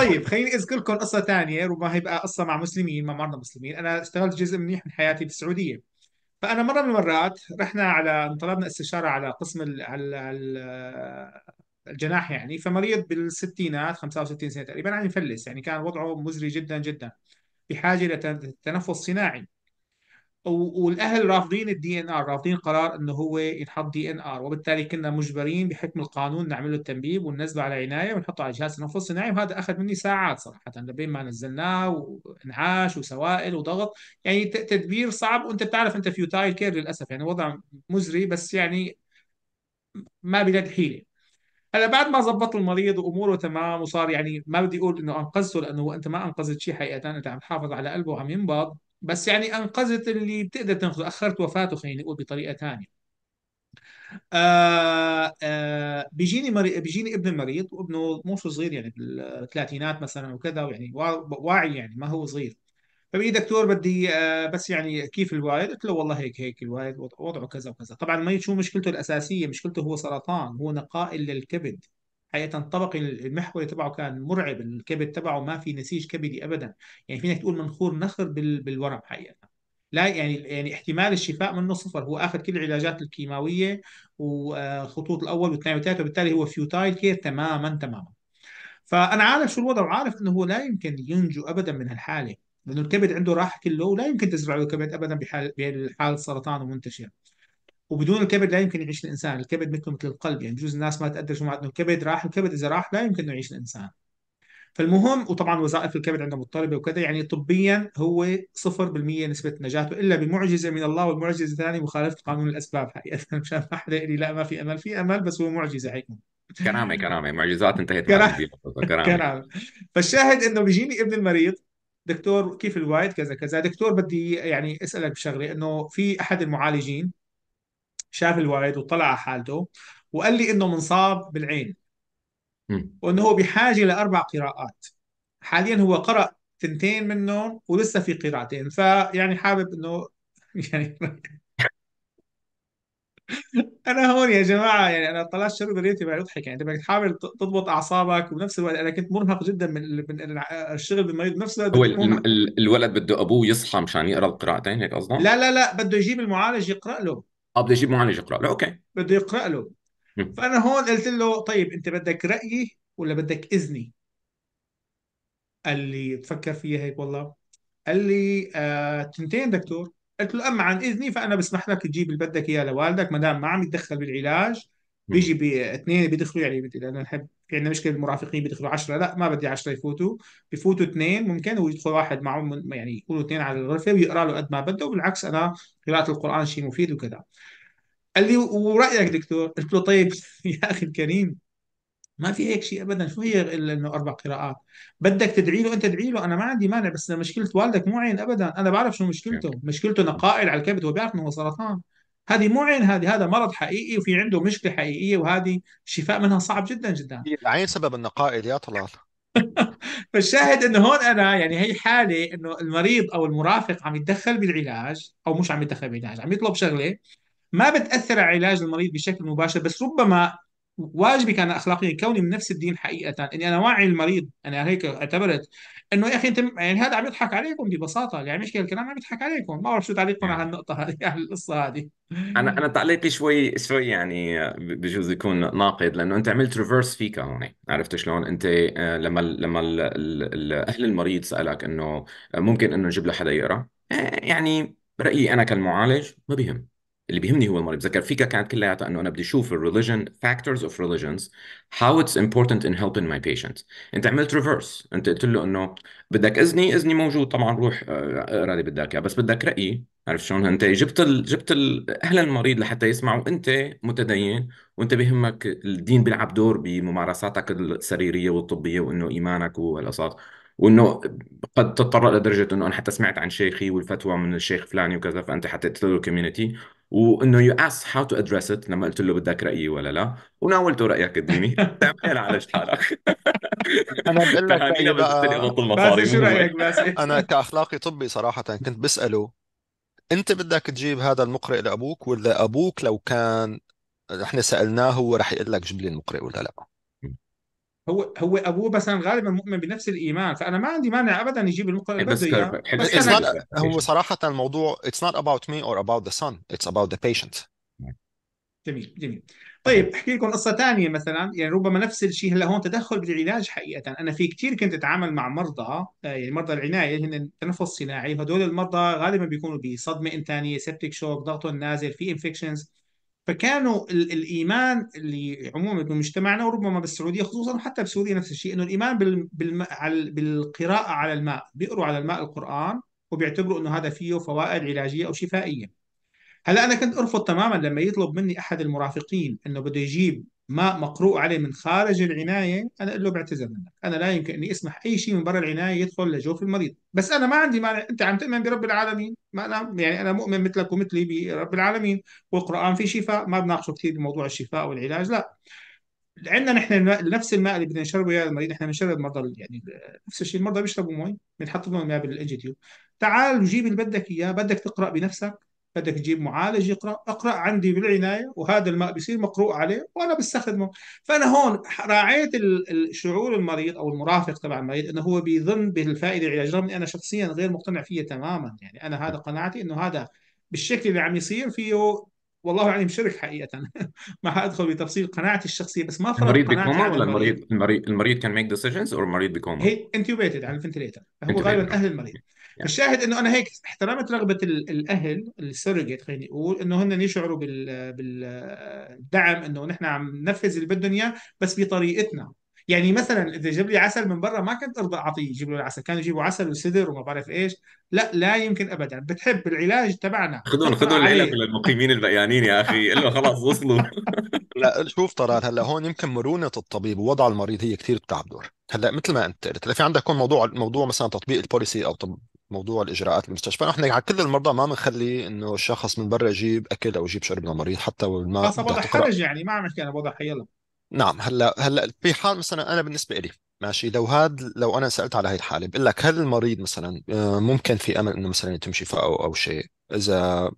طيب خليني اذكر لكم قصه ثانيه ربما هي بقى قصه مع مسلمين ما مرنا مسلمين انا اشتغلت جزء منيح من حياتي بالسعوديه فانا مره من المرات رحنا على طلبنا استشاره على قسم على الجناح يعني فمريض بالستينات 65 سنه تقريبا عم يعني يفلس يعني كان وضعه مزري جدا جدا بحاجه لتنفس صناعي والاهل رافضين الدي ان ار رافضين قرار انه هو ينحط دي ان ار وبالتالي كنا مجبرين بحكم القانون نعمل له التنبيب وننزله على عنايه ونحطه على جهاز تنفس صناعي وهذا اخذ مني ساعات صراحه لبين ما نزلناه وانعاش وسوائل وضغط يعني تدبير صعب وانت بتعرف انت فيوتايل كير للاسف يعني وضع مزري بس يعني ما بلاد حيله هلا بعد ما ظبط المريض واموره تمام وصار يعني ما بدي اقول انه انقذته لانه انت ما انقذت شيء حقيقه انت عم تحافظ على قلبه وعم ينبض بس يعني انقذت اللي بتقدر تنقذ اخرت وفاته خلينا نقول بطريقه ثانيه آه آه بيجيني مري... بيجيني ابن المريض وابنه مو شو صغير يعني بالثلاثينات مثلا وكذا يعني واعي يعني ما هو صغير فبيجي دكتور بدي آه بس يعني كيف الوالد؟ قلت له والله هيك هيك الوالد وضعه كذا وكذا، طبعا المريض شو مشكلته الاساسيه؟ مشكلته هو سرطان، هو نقائل للكبد حقيقه الطبق المحوري تبعه كان مرعب الكبد تبعه ما في نسيج كبدي ابدا يعني فينك تقول منخور نخر بالورم حقيقه لا يعني يعني احتمال الشفاء منه صفر هو اخذ كل العلاجات الكيماويه وخطوط الاول والثاني والثالث وبالتالي هو فيوتايل كير تماما تماما فانا عارف شو الوضع وعارف انه هو لا يمكن ينجو ابدا من هالحاله لانه الكبد عنده راح كله ولا يمكن تزرع له كبد ابدا بحال بحال السرطان ومنتشر وبدون الكبد لا يمكن يعيش الانسان الكبد مثله مثل القلب يعني بجوز الناس ما تقدر شو عندهم كبد راح الكبد اذا راح لا يمكن انه يعيش الانسان فالمهم وطبعا وظائف الكبد عندها مضطربه وكذا يعني طبيا هو 0% نسبه نجاته الا بمعجزه من الله والمعجزه الثانيه مخالفه قانون الاسباب حقيقه مشان ما حدا يقول لا ما في امل في امل بس هو معجزه هيك كرامه كرامه معجزات انتهت كرامه كرامه فالشاهد انه بيجيني ابن المريض دكتور كيف الوايد كذا كذا دكتور بدي يعني اسالك بشغله انه في احد المعالجين شاف الولد وطلع على حالته وقال لي انه منصاب بالعين وانه هو بحاجه لاربع قراءات حاليا هو قرأ تنتين منهم ولسه في قراءتين فيعني حابب انه يعني انا هون يا جماعه يعني انا طلعت شرب ريتي بقى يضحك يعني انت بدك تحاول تضبط اعصابك وبنفس الوقت انا كنت مرهق جدا من من الشغل بالمريض بنفس الوقت هو الولد بده ابوه يصحى مشان يقرا القراءتين هيك قصدك؟ لا لا لا بده يجيب المعالج يقرا له اه بدي اجيب معالج يقرا له اوكي بده يقرا له فانا هون قلت له طيب انت بدك رايي ولا بدك اذني قال لي تفكر فيها هيك والله قال لي آه تنتين دكتور قلت له اما عن اذني فانا بسمح لك تجيب اللي بدك اياه لوالدك ما دام ما عم يتدخل بالعلاج بيجي باثنين بيدخلوا يعني بدي نحب في عندنا مشكله المرافقين بيدخلوا 10 لا ما بدي 10 يفوتوا بفوتوا اثنين ممكن ويدخل واحد معهم يعني يكونوا اثنين على الغرفه ويقرا له قد ما بده وبالعكس انا قراءه القران شيء مفيد وكذا قال لي ورايك دكتور قلت له طيب يا اخي الكريم ما في هيك شيء ابدا شو هي الا انه اربع قراءات بدك تدعي له انت ادعي له انا ما عندي مانع بس مشكله والدك مو عين ابدا انا بعرف شو مشكلته مشكلته نقائل على الكبد هو بيعرف انه هو سرطان هذه مو عين هذه هذا مرض حقيقي وفي عنده مشكله حقيقيه وهذه الشفاء منها صعب جدا جدا إيه، العين سبب النقائل يا طلال فالشاهد انه هون انا يعني هي حاله انه المريض او المرافق عم يتدخل بالعلاج او مش عم يتدخل بالعلاج عم يطلب شغله ما بتاثر على علاج المريض بشكل مباشر بس ربما واجبي كان اخلاقيا كوني من نفس الدين حقيقه اني انا واعي المريض انا هيك اعتبرت انه يا اخي انت يعني هذا عم يضحك عليكم ببساطه يعني مش الكلام عم يضحك عليكم ما بعرف شو تعليقكم نعم. على هالنقطه هذه على القصه هذه انا انا تعليقي شوي شوي يعني بجوز يكون ناقد لانه انت عملت ريفرس فيك هون عرفت شلون انت آه، لما لما اهل المريض سالك انه ممكن انه نجيب له حدا يقرا آه، يعني رايي انا كالمعالج ما بيهم اللي بيهمني هو المريض بتذكر فيك كانت كلياتها انه انا بدي اشوف الريليجن فاكتورز اوف ريليجنز هاو اتس امبورتنت ان هيلبينج ماي بيشنت انت عملت ريفرس انت قلت له انه بدك اذني اذني موجود طبعا روح اقرا آه، اللي بدك اياه بس بدك رايي عرفت شلون انت جبت ال... جبت ال... اهل المريض لحتى يسمعوا انت متدين وانت بهمك الدين بيلعب دور بممارساتك السريريه والطبيه وانه ايمانك وهالقصص وانه قد تتطرق لدرجه انه انا حتى سمعت عن شيخي والفتوى من الشيخ فلاني وكذا فانت حتى له الكوميونتي وانه يو اس هاو تو ادريس ات لما قلت له بدك رايي ولا لا وناولته رايك الديني تعمل عالجت حالك انا بقول لك رايي طيب، بقى آه، بس شو رايك بس انا كاخلاقي طبي صراحه كنت بساله انت بدك تجيب هذا المقرئ لابوك ولا ابوك لو كان نحن سالناه هو رح يقول لك جيب لي المقرئ ولا لا هو هو ابوه بس انا غالبا مؤمن بنفس الايمان فانا ما عندي مانع ابدا يجيب المقتل اللي بده اياه بس not, هو صراحه الموضوع it's not about me or about the son it's about the patient جميل جميل طيب احكي لكم قصه ثانيه مثلا يعني ربما نفس الشيء هلا هون تدخل بالعلاج حقيقه انا في كثير كنت اتعامل مع مرضى آه، يعني مرضى العنايه اللي هن التنفس الصناعي هدول المرضى غالبا بيكونوا بصدمه انتانيه سيبتيك شوك ضغطهم نازل في انفكشنز فكانوا الايمان اللي عموما بمجتمعنا وربما بالسعوديه خصوصا وحتى بسوريا نفس الشيء انه الايمان بالم... بالقراءه على الماء بيقروا على الماء القران وبيعتبروا انه هذا فيه فوائد علاجيه او شفائيه هلا انا كنت ارفض تماما لما يطلب مني احد المرافقين انه بده يجيب ما مقروء عليه من خارج العنايه انا اقول له بعتذر منك، انا لا يمكن اني اسمح اي شيء من برا العنايه يدخل لجوف المريض، بس انا ما عندي مانع انت عم تؤمن برب العالمين، ما انا يعني انا مؤمن مثلك ومثلي برب العالمين، والقران فيه شفاء، ما بناقشه كثير بموضوع الشفاء والعلاج، لا. عندنا نحن نفس الماء اللي بدنا نشربه يا المريض نحن بنشرب مرضى يعني نفس الشيء المرضى بيشربوا مي بنحط لهم الماء بالانجيتيوب تعال وجيب اللي بدك اياه بدك تقرا بنفسك بدك تجيب معالج يقرا اقرا عندي بالعنايه وهذا الماء بيصير مقروء عليه وانا بستخدمه فانا هون راعيت الشعور المريض او المرافق تبع المريض انه هو بيظن بالفائده العلاجيه رغم انا شخصيا غير مقتنع فيها تماما يعني انا هذا نعم. قناعتي انه هذا بالشكل اللي عم يصير فيه والله اعلم يعني شرك حقيقه ما حادخل بتفصيل قناعتي الشخصيه بس ما فرق المريض بكوما ولا المريض المريض المريض كان ميك ديسيجنز او المريض بكوما؟ هي انتوبيتد على الفنتليتر هو غالبا اهل المريض يعني. الشاهد انه انا هيك احترمت رغبه الاهل السرجت خليني اقول انه هن يشعروا بال بالدعم انه نحن عم ننفذ اللي بدهم اياه بس بطريقتنا يعني مثلا اذا جاب لي عسل من برا ما كنت ارضى اعطيه يجيب له العسل كانوا يجيبوا عسل وسدر وما بعرف ايش لا لا يمكن ابدا بتحب العلاج تبعنا خذون خذون العلاج للمقيمين البقيانين يا اخي الا خلاص وصلوا لا شوف طلال هلا هون يمكن مرونه الطبيب ووضع المريض هي كثير بتعب دور هلا مثل ما انت قلت في عندك هون موضوع موضوع مثلا تطبيق البوليسي او موضوع الاجراءات المستشفى نحن على كل المرضى ما بنخلي انه الشخص من برا يجيب اكل او يجيب شرب للمريض حتى ما خاصة وضع حرج يعني ما عم نحكي انا بوضع حيلا نعم هلا هلا في حال مثلا انا بالنسبه لي ماشي لو هاد لو انا سالت على هاي الحاله بقول لك هل المريض مثلا آه، ممكن في امل انه مثلا يتم شفاءه او شيء اذا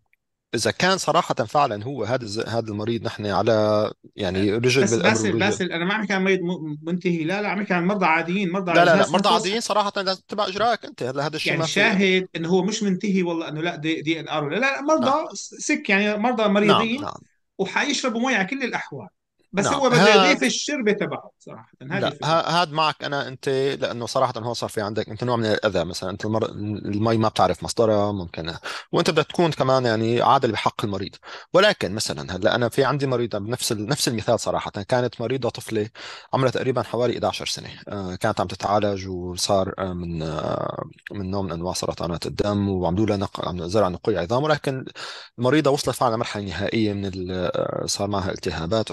اذا كان صراحه فعلا هو هذا هذا المريض نحن على يعني رجل بس بس بس انا ما عم بحكي عن مريض منتهي لا لا عم بحكي عن مرضى عاديين مرضى لا لا, لا مرضى عاديين صراحه لازم تتبع اجراءك انت هلا هذا الشيء يعني شاهد انه هو مش منتهي والله انه لا دي, دي ان ار لا لا مرضى نعم. سك يعني مرضى نعم، مريضين نعم نعم. وحيشربوا مي على كل الاحوال بس نعم. هو بده يضيف الشربة تبعه صراحة هذا هذا معك أنا أنت لأنه صراحة هون صار في عندك أنت نوع من الأذى مثلا أنت المر... المي ما بتعرف مصدرها ممكن وأنت بدك تكون كمان يعني عادل بحق المريض ولكن مثلا هلا أنا في عندي مريضة بنفس ال... نفس المثال صراحة كانت مريضة طفلة عمرها تقريبا حوالي 11 سنة آه، كانت عم تتعالج وصار آه، من آه، من نوع من أنواع سرطانات الدم وعملوا لها نق... زرع نقي عظام ولكن المريضة وصلت فعلا لمرحلة نهائية من ال... صار معها التهابات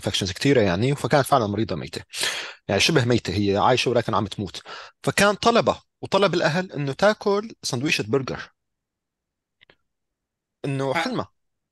انفكشنز كثيره يعني فكانت فعلا مريضه ميته يعني شبه ميته هي عايشه ولكن عم تموت فكان طلبه وطلب الاهل انه تاكل سندويشه برجر انه حلمه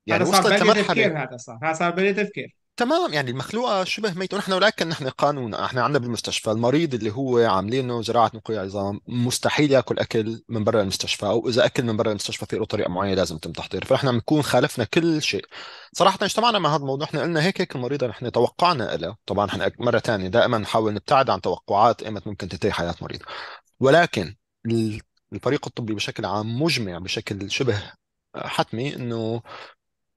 يعني وصلت لمرحله هذا صار هذا صار بدري تفكير تمام يعني المخلوقه شبه ميته ونحن ولكن نحن قانون احنا عندنا بالمستشفى المريض اللي هو عاملينه زراعه نقيع عظام مستحيل ياكل اكل من برا المستشفى او اذا اكل من برا المستشفى في له طريقه معينه لازم يتم تحضير فنحن بنكون خالفنا كل شيء صراحه اجتمعنا مع هذا الموضوع احنا قلنا هيك هيك المريضه نحن توقعنا له طبعا احنا مره ثانيه دائما نحاول نبتعد عن توقعات ايمت ممكن تنتهي حياه مريض ولكن الفريق الطبي بشكل عام مجمع بشكل شبه حتمي انه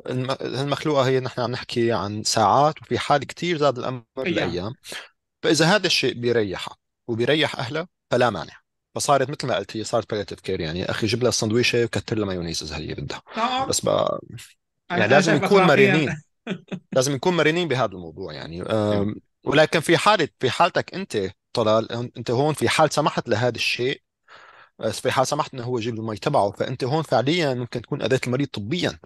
المخلوقه هي نحن عم نحكي عن ساعات وفي حال كثير زاد الامر بالايام فاذا هذا الشيء بيريحها وبيريح اهلها فلا مانع فصارت مثل ما قلت هي صارت باليتيف كير يعني اخي جيب لها السندويشه وكتر لها مايونيز اذا هي بدها بس بقى يعني لازم نكون مرنين لازم نكون مرنين بهذا الموضوع يعني أيوة. ولكن في حاله في حالتك انت طلال انت هون في حال سمحت لهذا الشيء آه، في حال سمحت انه هو يجيب المي تبعه فانت هون فعليا ممكن تكون اذيت المريض طبيا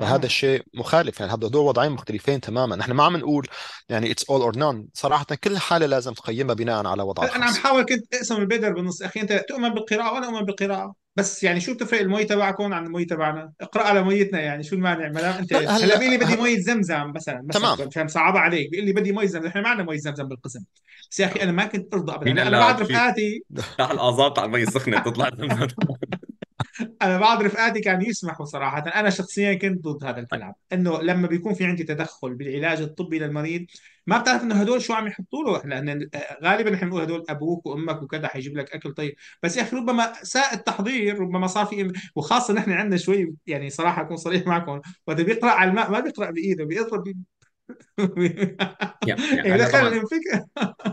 فهذا الشيء مخالف يعني هذا دول وضعين مختلفين تماما نحن ما عم نقول يعني اتس اول اور نون صراحه كل حاله لازم تقيمها بناء على وضعها انا عم الخاص بحاول كنت اقسم البدر بالنص اخي انت تؤمن بالقراءه وانا اؤمن بالقراءه بس يعني شو بتفرق المي تبعكم عن المي تبعنا؟ اقرا على ميتنا يعني شو المانع؟ ما دام انت لا هلا بيقول لي بدي مي زمزم مثلا مثلا تمام فاهم صعب عليك بيقول لي بدي مي زمزم احنا ما عندنا مي زمزم بالقسم بس يا اخي انا ما كنت ارضى ابدا انا بعد رفقاتي على الازاط على المي السخنه بتطلع زمزم انا بعض رفقاتي كان يسمحوا صراحه انا شخصيا كنت ضد هذا طيب. الكلام انه لما بيكون في عندي تدخل بالعلاج الطبي للمريض ما بتعرف انه هدول شو عم يحطوا له لان غالبا نحن بنقول هدول ابوك وامك وكذا حيجيب لك اكل طيب بس يا اخي ربما ساء التحضير ربما صار في وخاصه نحن عندنا شوي يعني صراحه اكون صريح معكم وقت بيقرا على الماء ما بيقرا بايده بيقرا يعني, دخل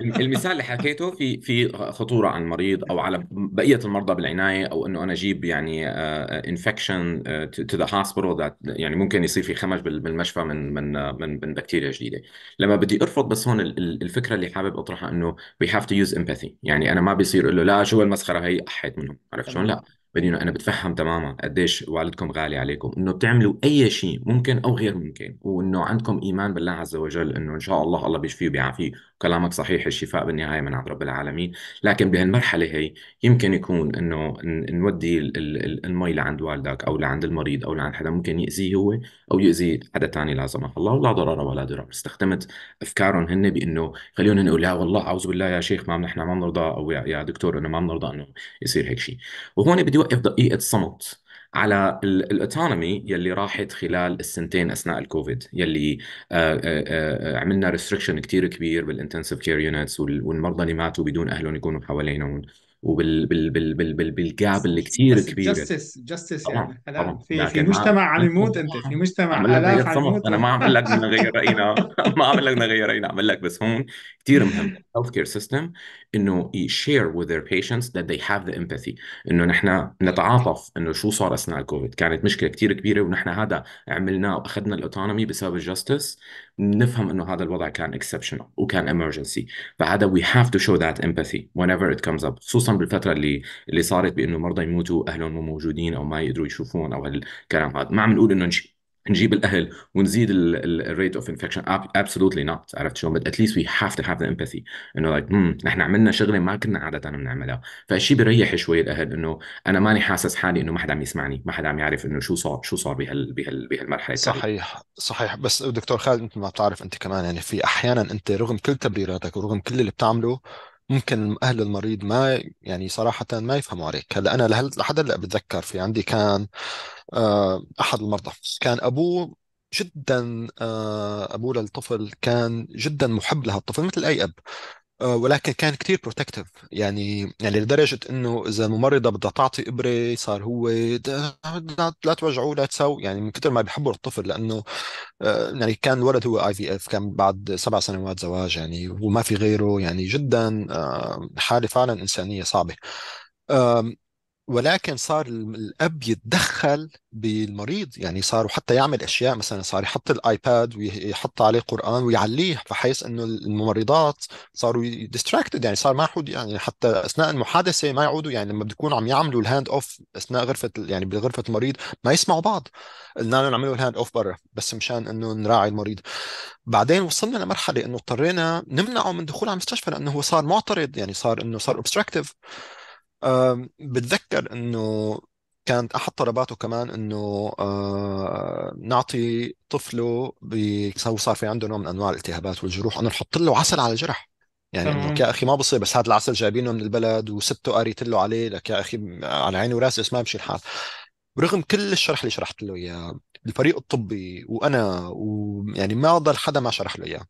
المثال اللي حكيته في في خطوره على المريض او على بقيه المرضى بالعنايه او انه انا اجيب يعني انفكشن تو ذا هوسبيتال يعني ممكن يصير في خمج بالمشفى من من آه، من, من بكتيريا جديده لما بدي ارفض بس هون الفكره اللي حابب اطرحها انه وي هاف تو يوز امباثي يعني انا ما بيصير اقول له لا شو المسخره هي احيت منهم عرفت شلون لا بدينو انا بتفهم تماما قديش والدكم غالي عليكم انه بتعملوا اي شيء ممكن او غير ممكن وانه عندكم ايمان بالله عز وجل انه ان شاء الله الله بيشفيه وبيعافيه كلامك صحيح الشفاء بالنهايه من عند رب العالمين لكن بهالمرحله هي يمكن يكون انه نودي المي لعند والدك او لعند المريض او لعند حدا ممكن ياذيه هو او ياذي حدا ثاني لا سمح الله ولا ضرر ولا ضرر استخدمت افكارهم هن بانه خليهم نقول لا والله اعوذ بالله يا شيخ ما نحن ما بنرضى او يا دكتور انه ما بنرضى انه يصير هيك شيء وهون بدي اوقف دقيقه صمت على الاوتونومي يلي راحت خلال السنتين اثناء الكوفيد يلي آه، آه، آه، عملنا ريستركشن كثير كبير بالانتنسيف كير يونتس والمرضى اللي ماتوا بدون اهلهم يكونوا حوالينهم وبالجاب اللي كثير كبيره جستس جستس يعني طبعاً. في في مجتمع عم يموت انت في مجتمع الاف عم يموت انا ما عم اقول لك نغير راينا ما عم اقول لك نغير راينا عم اقول لك بس هون كثير مهم الهيلث كير سيستم انه يشير وذ ذير patients ذات ذي هاف ذا امباثي انه نحن نتعاطف انه شو صار اثناء الكوفيد كانت مشكله كثير كبيره ونحن هذا عملناه واخذنا الاوتونومي بسبب الجستس نفهم انه هذا الوضع كان اكسبشنال وكان امرجنسي فهذا وي هاف تو شو ذات امباثي وين ايفر ات كمز اب خصوصا بالفتره اللي اللي صارت بانه مرضى يموتوا اهلهم مو موجودين او ما يقدروا يشوفون او هالكلام هذا ما عم نقول انه نجيب الاهل ونزيد الريت اوف انفكشن ابسولوتلي نوت عرفت شلون بس اتليست وي هاف تو هاف ذا امباثي انه لايك hmm, نحن عملنا شغله ما كنا عاده بنعملها فالشيء بيريح شوي الاهل انه انا ماني حاسس حالي انه ما حدا عم يسمعني ما حدا عم يعرف انه شو صار شو صار بهال بهال بهالمرحله صحيح صحيح بس دكتور خالد مثل ما بتعرف انت كمان يعني في احيانا انت رغم كل تبريراتك ورغم كل اللي بتعمله ممكن اهل المريض ما يعني صراحه ما يفهموا عليك هلا انا لحد هلا بتذكر في عندي كان آه، احد المرضى كان ابوه جدا آه، ابوه للطفل كان جدا محب لهالطفل مثل اي اب آه، ولكن كان كتير بروتكتيف يعني يعني لدرجه انه اذا الممرضه بدها تعطي ابره صار هو لا توجعوه لا تسو يعني من كثر ما بيحبوا الطفل لانه آه، يعني كان الولد هو اي في اف كان بعد سبع سنوات زواج يعني وما في غيره يعني جدا آه، حاله فعلا انسانيه صعبه ولكن صار الاب يتدخل بالمريض يعني صار وحتى يعمل اشياء مثلا صار يحط الايباد ويحط عليه قران ويعليه بحيث انه الممرضات صاروا ديستراكتد يعني صار ما حد يعني حتى اثناء المحادثه ما يعودوا يعني لما بيكونوا عم يعملوا الهاند اوف اثناء غرفه يعني بغرفه المريض ما يسمعوا بعض قلنا لهم نعملوا الهاند اوف برا بس مشان انه نراعي المريض بعدين وصلنا لمرحله انه اضطرينا نمنعه من دخول على المستشفى لانه هو صار معترض يعني صار انه صار اوبستراكتيف بتذكر انه كانت احد طلباته كمان انه آه، نعطي طفله بيسوي صار في عنده نوع من انواع الالتهابات والجروح انه نحط له عسل على الجرح يعني تمام يا اخي ما بصير بس هذا العسل جايبينه من البلد وسبته قاريت له عليه لك يا اخي على عيني وراسي بس ما بمشي الحال رغم كل الشرح اللي شرحت له اياه الفريق الطبي وانا ويعني ما ضل حدا ما شرح له اياه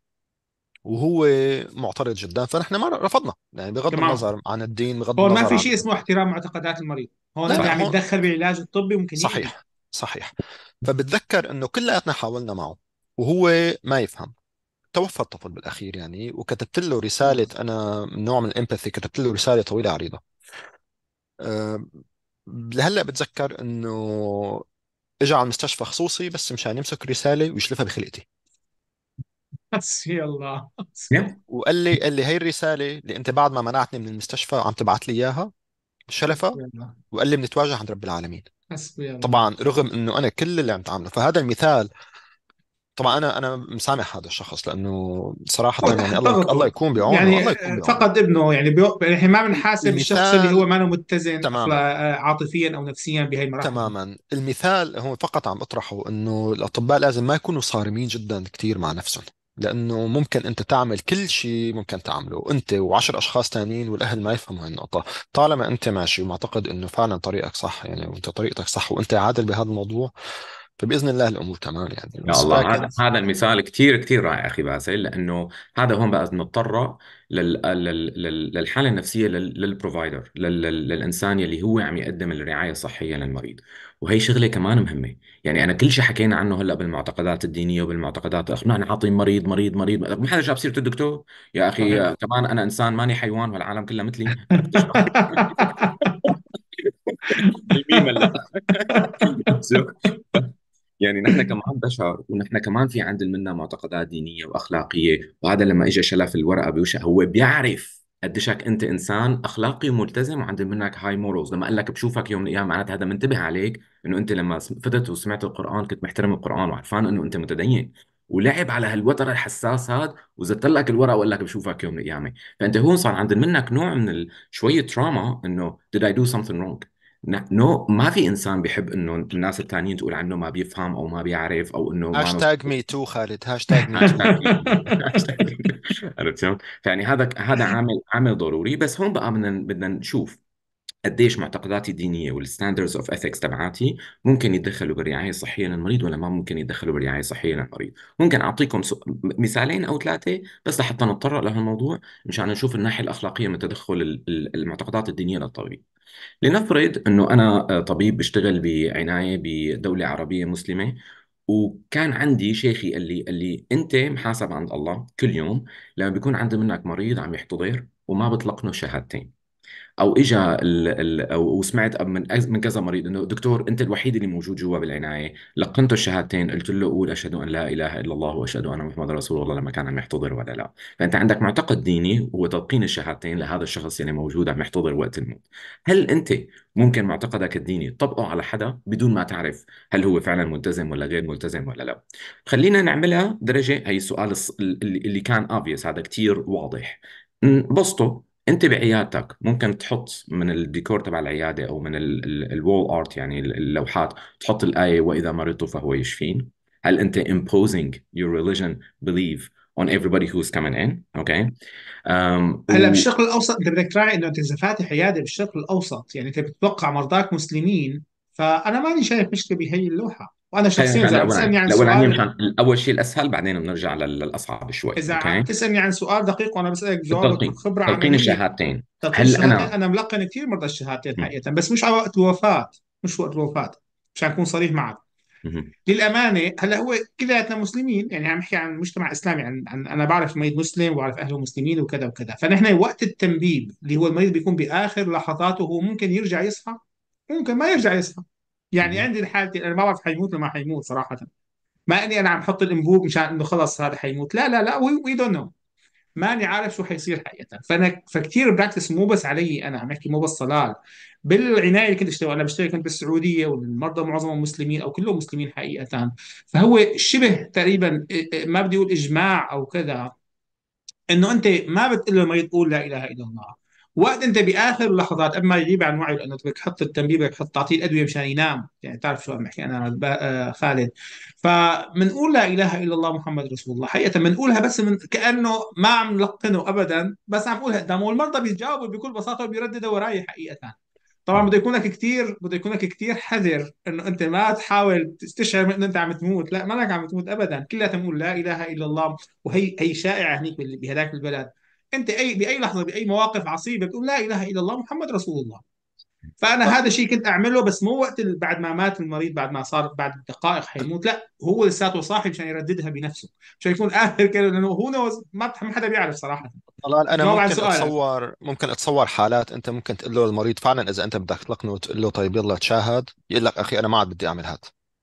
وهو معترض جدا فنحن ما رفضنا يعني بغض تمام. النظر عن الدين بغض هو النظر ما في شيء اسمه احترام معتقدات المريض هون عم يتدخل بالعلاج الطبي ممكن صحيح يحدث. صحيح فبتذكر انه كلياتنا حاولنا معه وهو ما يفهم توفى الطفل بالاخير يعني وكتبت له رساله انا من نوع من الامباثي كتبت له رساله طويله عريضه أه لهلا بتذكر انه اجى على المستشفى خصوصي بس مشان يمسك رساله ويشلفها بخلقتي حسبي الله نعم. وقال لي قال لي هي الرساله اللي انت بعد ما منعتني من المستشفى عم تبعت لي اياها شلفها حسبي الله وقال لي بنتواجه عند رب العالمين حسبي الله طبعا رغم انه انا كل اللي عم تعمله فهذا المثال طبعا انا انا مسامح هذا الشخص لانه صراحه يعني الله الله يكون بعونه يعني الله يعني يكون بعونه فقد ابنه يعني بيو... احنا يعني ما بنحاسب الشخص اللي هو ما متزن تماما عاطفيا او نفسيا بهي المراحل تماما المثال هو فقط عم اطرحه انه الاطباء لازم ما يكونوا صارمين جدا كثير مع نفسهم لانه ممكن انت تعمل كل شيء ممكن تعمله انت و10 اشخاص ثانيين والاهل ما يفهموا هالنقطه طالما انت ماشي ومعتقد انه فعلا طريقك صح يعني وانت طريقتك صح وانت عادل بهذا الموضوع فباذن الله الامور تمام يعني يا الله هذا كان... هذا المثال كثير كثير رائع اخي باسل لانه هذا هون بقى نضطر لل... لل... للحاله النفسيه لل... للبروفايدر لل... للانسان يلي هو عم يقدم الرعايه الصحيه للمريض وهي شغله كمان مهمه يعني انا كل شيء حكينا عنه هلا بالمعتقدات الدينيه وبالمعتقدات احنا عاطين مريض مريض مريض ما حدا جاب سيره الدكتور يا اخي صحيح. كمان انا انسان ماني حيوان والعالم كلها مثلي يعني نحن كمان بشر ونحن كمان في عند منا معتقدات دينيه واخلاقيه وهذا لما اجى شلف الورقه بوشه هو بيعرف قديشك انت انسان اخلاقي وملتزم وعندي منك هاي مورالز لما قال لك بشوفك يوم من الايام معناتها هذا منتبه عليك انه انت لما فتت وسمعت القران كنت محترم القران وعرفان انه انت متدين ولعب على هالوتر الحساس هذا وزت لك الورقه وقال لك بشوفك يوم من الايام فانت هون صار عند منك نوع من شويه تراما انه did I do something wrong نو ما في انسان بيحب انه الناس الثانيين تقول عنه ما بيفهم او ما بيعرف او انه هاشتاج مي تو خالد هاشتاج مي تو عرفت شلون؟ فيعني هذا هذا عامل عامل ضروري بس هون بقى بدنا بدنا نشوف قديش معتقداتي الدينيه والستاندردز اوف اثكس تبعاتي ممكن يتدخلوا بالرعايه الصحيه للمريض ولا ما ممكن يتدخلوا بالرعايه الصحيه للمريض ممكن اعطيكم مثالين او ثلاثه بس لحتى نتطرق لهالموضوع مشان نشوف الناحيه الاخلاقيه من تدخل المعتقدات الدينيه للطبيب لنفرض انه انا آه، طبيب بشتغل بعنايه بدوله عربيه مسلمه وكان عندي شيخي قال لي قال لي انت محاسب عند الله كل يوم لما بيكون عند منك مريض عم يحتضر وما بطلق له شهادتين او اجى ال... ال... وسمعت من من كذا مريض انه دكتور انت الوحيد اللي موجود جوا بالعنايه لقنته الشهادتين قلت له قول اشهد ان لا اله الا الله واشهد ان محمد رسول الله لما كان عم يحتضر ولا لا فانت عندك معتقد ديني هو تلقين الشهادتين لهذا الشخص اللي يعني موجود عم يحتضر وقت الموت هل انت ممكن معتقدك الديني تطبقه على حدا بدون ما تعرف هل هو فعلا ملتزم ولا غير ملتزم ولا لا خلينا نعملها درجه هي السؤال اللي كان obvious هذا كتير واضح بسطه انت بعيادتك ممكن تحط من الديكور تبع العياده او من الوول ارت يعني اللوحات تحط الايه واذا مرضت فهو يشفين هل انت imposing your religion belief on everybody who's coming in اوكي okay. um, هلا و... بالشرق الاوسط انت بدك تراعي انه انت اذا فاتح عياده بالشرق الاوسط يعني انت بتتوقع مرضاك مسلمين فانا ماني شايف مشكله بهي اللوحه وانا شخصيا اذا عم تسالني عن سؤال اول شيء الاسهل بعدين بنرجع للاصعب شوي اذا عم تسالني عن سؤال دقيق وانا بسالك جواب خبره عن تلقين الشهادتين طيب، هل انا انا ملقن كثير مرضى الشهادتين حقيقه بس مش على وقت الوفاه مش وقت الوفاه مشان اكون صريح معك للامانه هلا هو كلياتنا مسلمين يعني عم نحكي عن مجتمع اسلامي عن, عن انا بعرف مريض مسلم وبعرف اهله مسلمين وكذا وكذا فنحن وقت التنبيب اللي هو المريض بيكون باخر لحظاته هو ممكن يرجع يصحى ممكن ما يرجع يصحى يعني عندي الحالتين انا ما بعرف حيموت ولا ما حيموت صراحه ما اني انا عم حط الانبوب مشان انه خلص هذا حيموت لا لا لا وي دونت نو ماني عارف شو حيصير حقيقه فانا فكثير براكتس مو بس علي انا عم احكي مو بس صلاه بالعنايه اللي كنت اشتغل انا بشتغل كنت بالسعوديه والمرضى معظمهم مسلمين او كلهم مسلمين حقيقه فهو شبه تقريبا ما بدي اقول اجماع او كذا انه انت ما بتقول للمريض قول لا اله الا الله وقت انت باخر اللحظات قبل ما يغيب عن وعيه لانه بدك تحط التنبيه بدك تحط تعطيه الادويه مشان ينام يعني تعرف شو عم بحكي انا آه، خالد فمنقول لا اله الا الله محمد رسول الله حقيقه بنقولها بس من كانه ما عم نلقنه ابدا بس عم نقولها قدامه والمرضى بيجاوبوا بكل بساطه وبيرددوا وراي حقيقه طبعا بده يكون لك كثير بده يكون لك كثير حذر انه انت ما تحاول تستشعر انه انت عم تموت لا ما لك عم تموت ابدا كلها تقول لا اله الا الله وهي هي شائعه هنيك بهذاك البلد انت اي باي لحظه باي مواقف عصيبه بتقول لا اله الا الله محمد رسول الله فانا هذا الشيء كنت اعمله بس مو وقت بعد ما مات المريض بعد ما صار بعد دقائق حيموت لا هو لساته صاحي مشان يرددها بنفسه مشان يكون اخر كلمه لانه هو ما حدا بيعرف صراحه طلال انا ممكن اتصور ممكن اتصور حالات انت ممكن تقول له المريض فعلا اذا انت بدك تلقنه وتقول له طيب يلا تشاهد يقول لك اخي انا ما عاد بدي اعمل هذا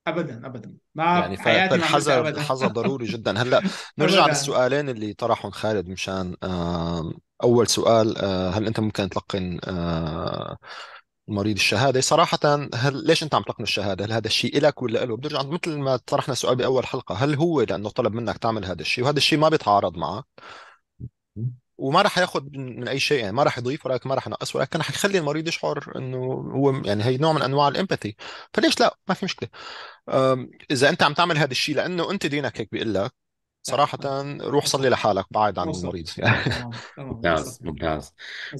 ابدا ابدا ما يعني فالحذر الحذر ضروري جدا هلا نرجع للسؤالين اللي طرحهم خالد مشان اول سؤال آه، هل انت ممكن تلقن آه، مريض الشهاده صراحه هل ليش انت عم تلقن الشهاده هل هذا الشيء لك ولا له بنرجع مثل ما طرحنا سؤال باول حلقه هل هو لانه طلب منك تعمل هذا الشيء وهذا الشيء ما بيتعارض معك وما راح ياخد من اي شيء يعني ما راح يضيف ولكن ما راح ينقص ولكن حيخلي المريض يشعر انه هو يعني هي نوع من انواع الامباثي فليش لا ما في مشكله اذا انت عم تعمل هذا الشيء لانه انت دينك هيك بيقول لك صراحة روح صلي لحالك بعد عن المريض يعني ممتاز ممتاز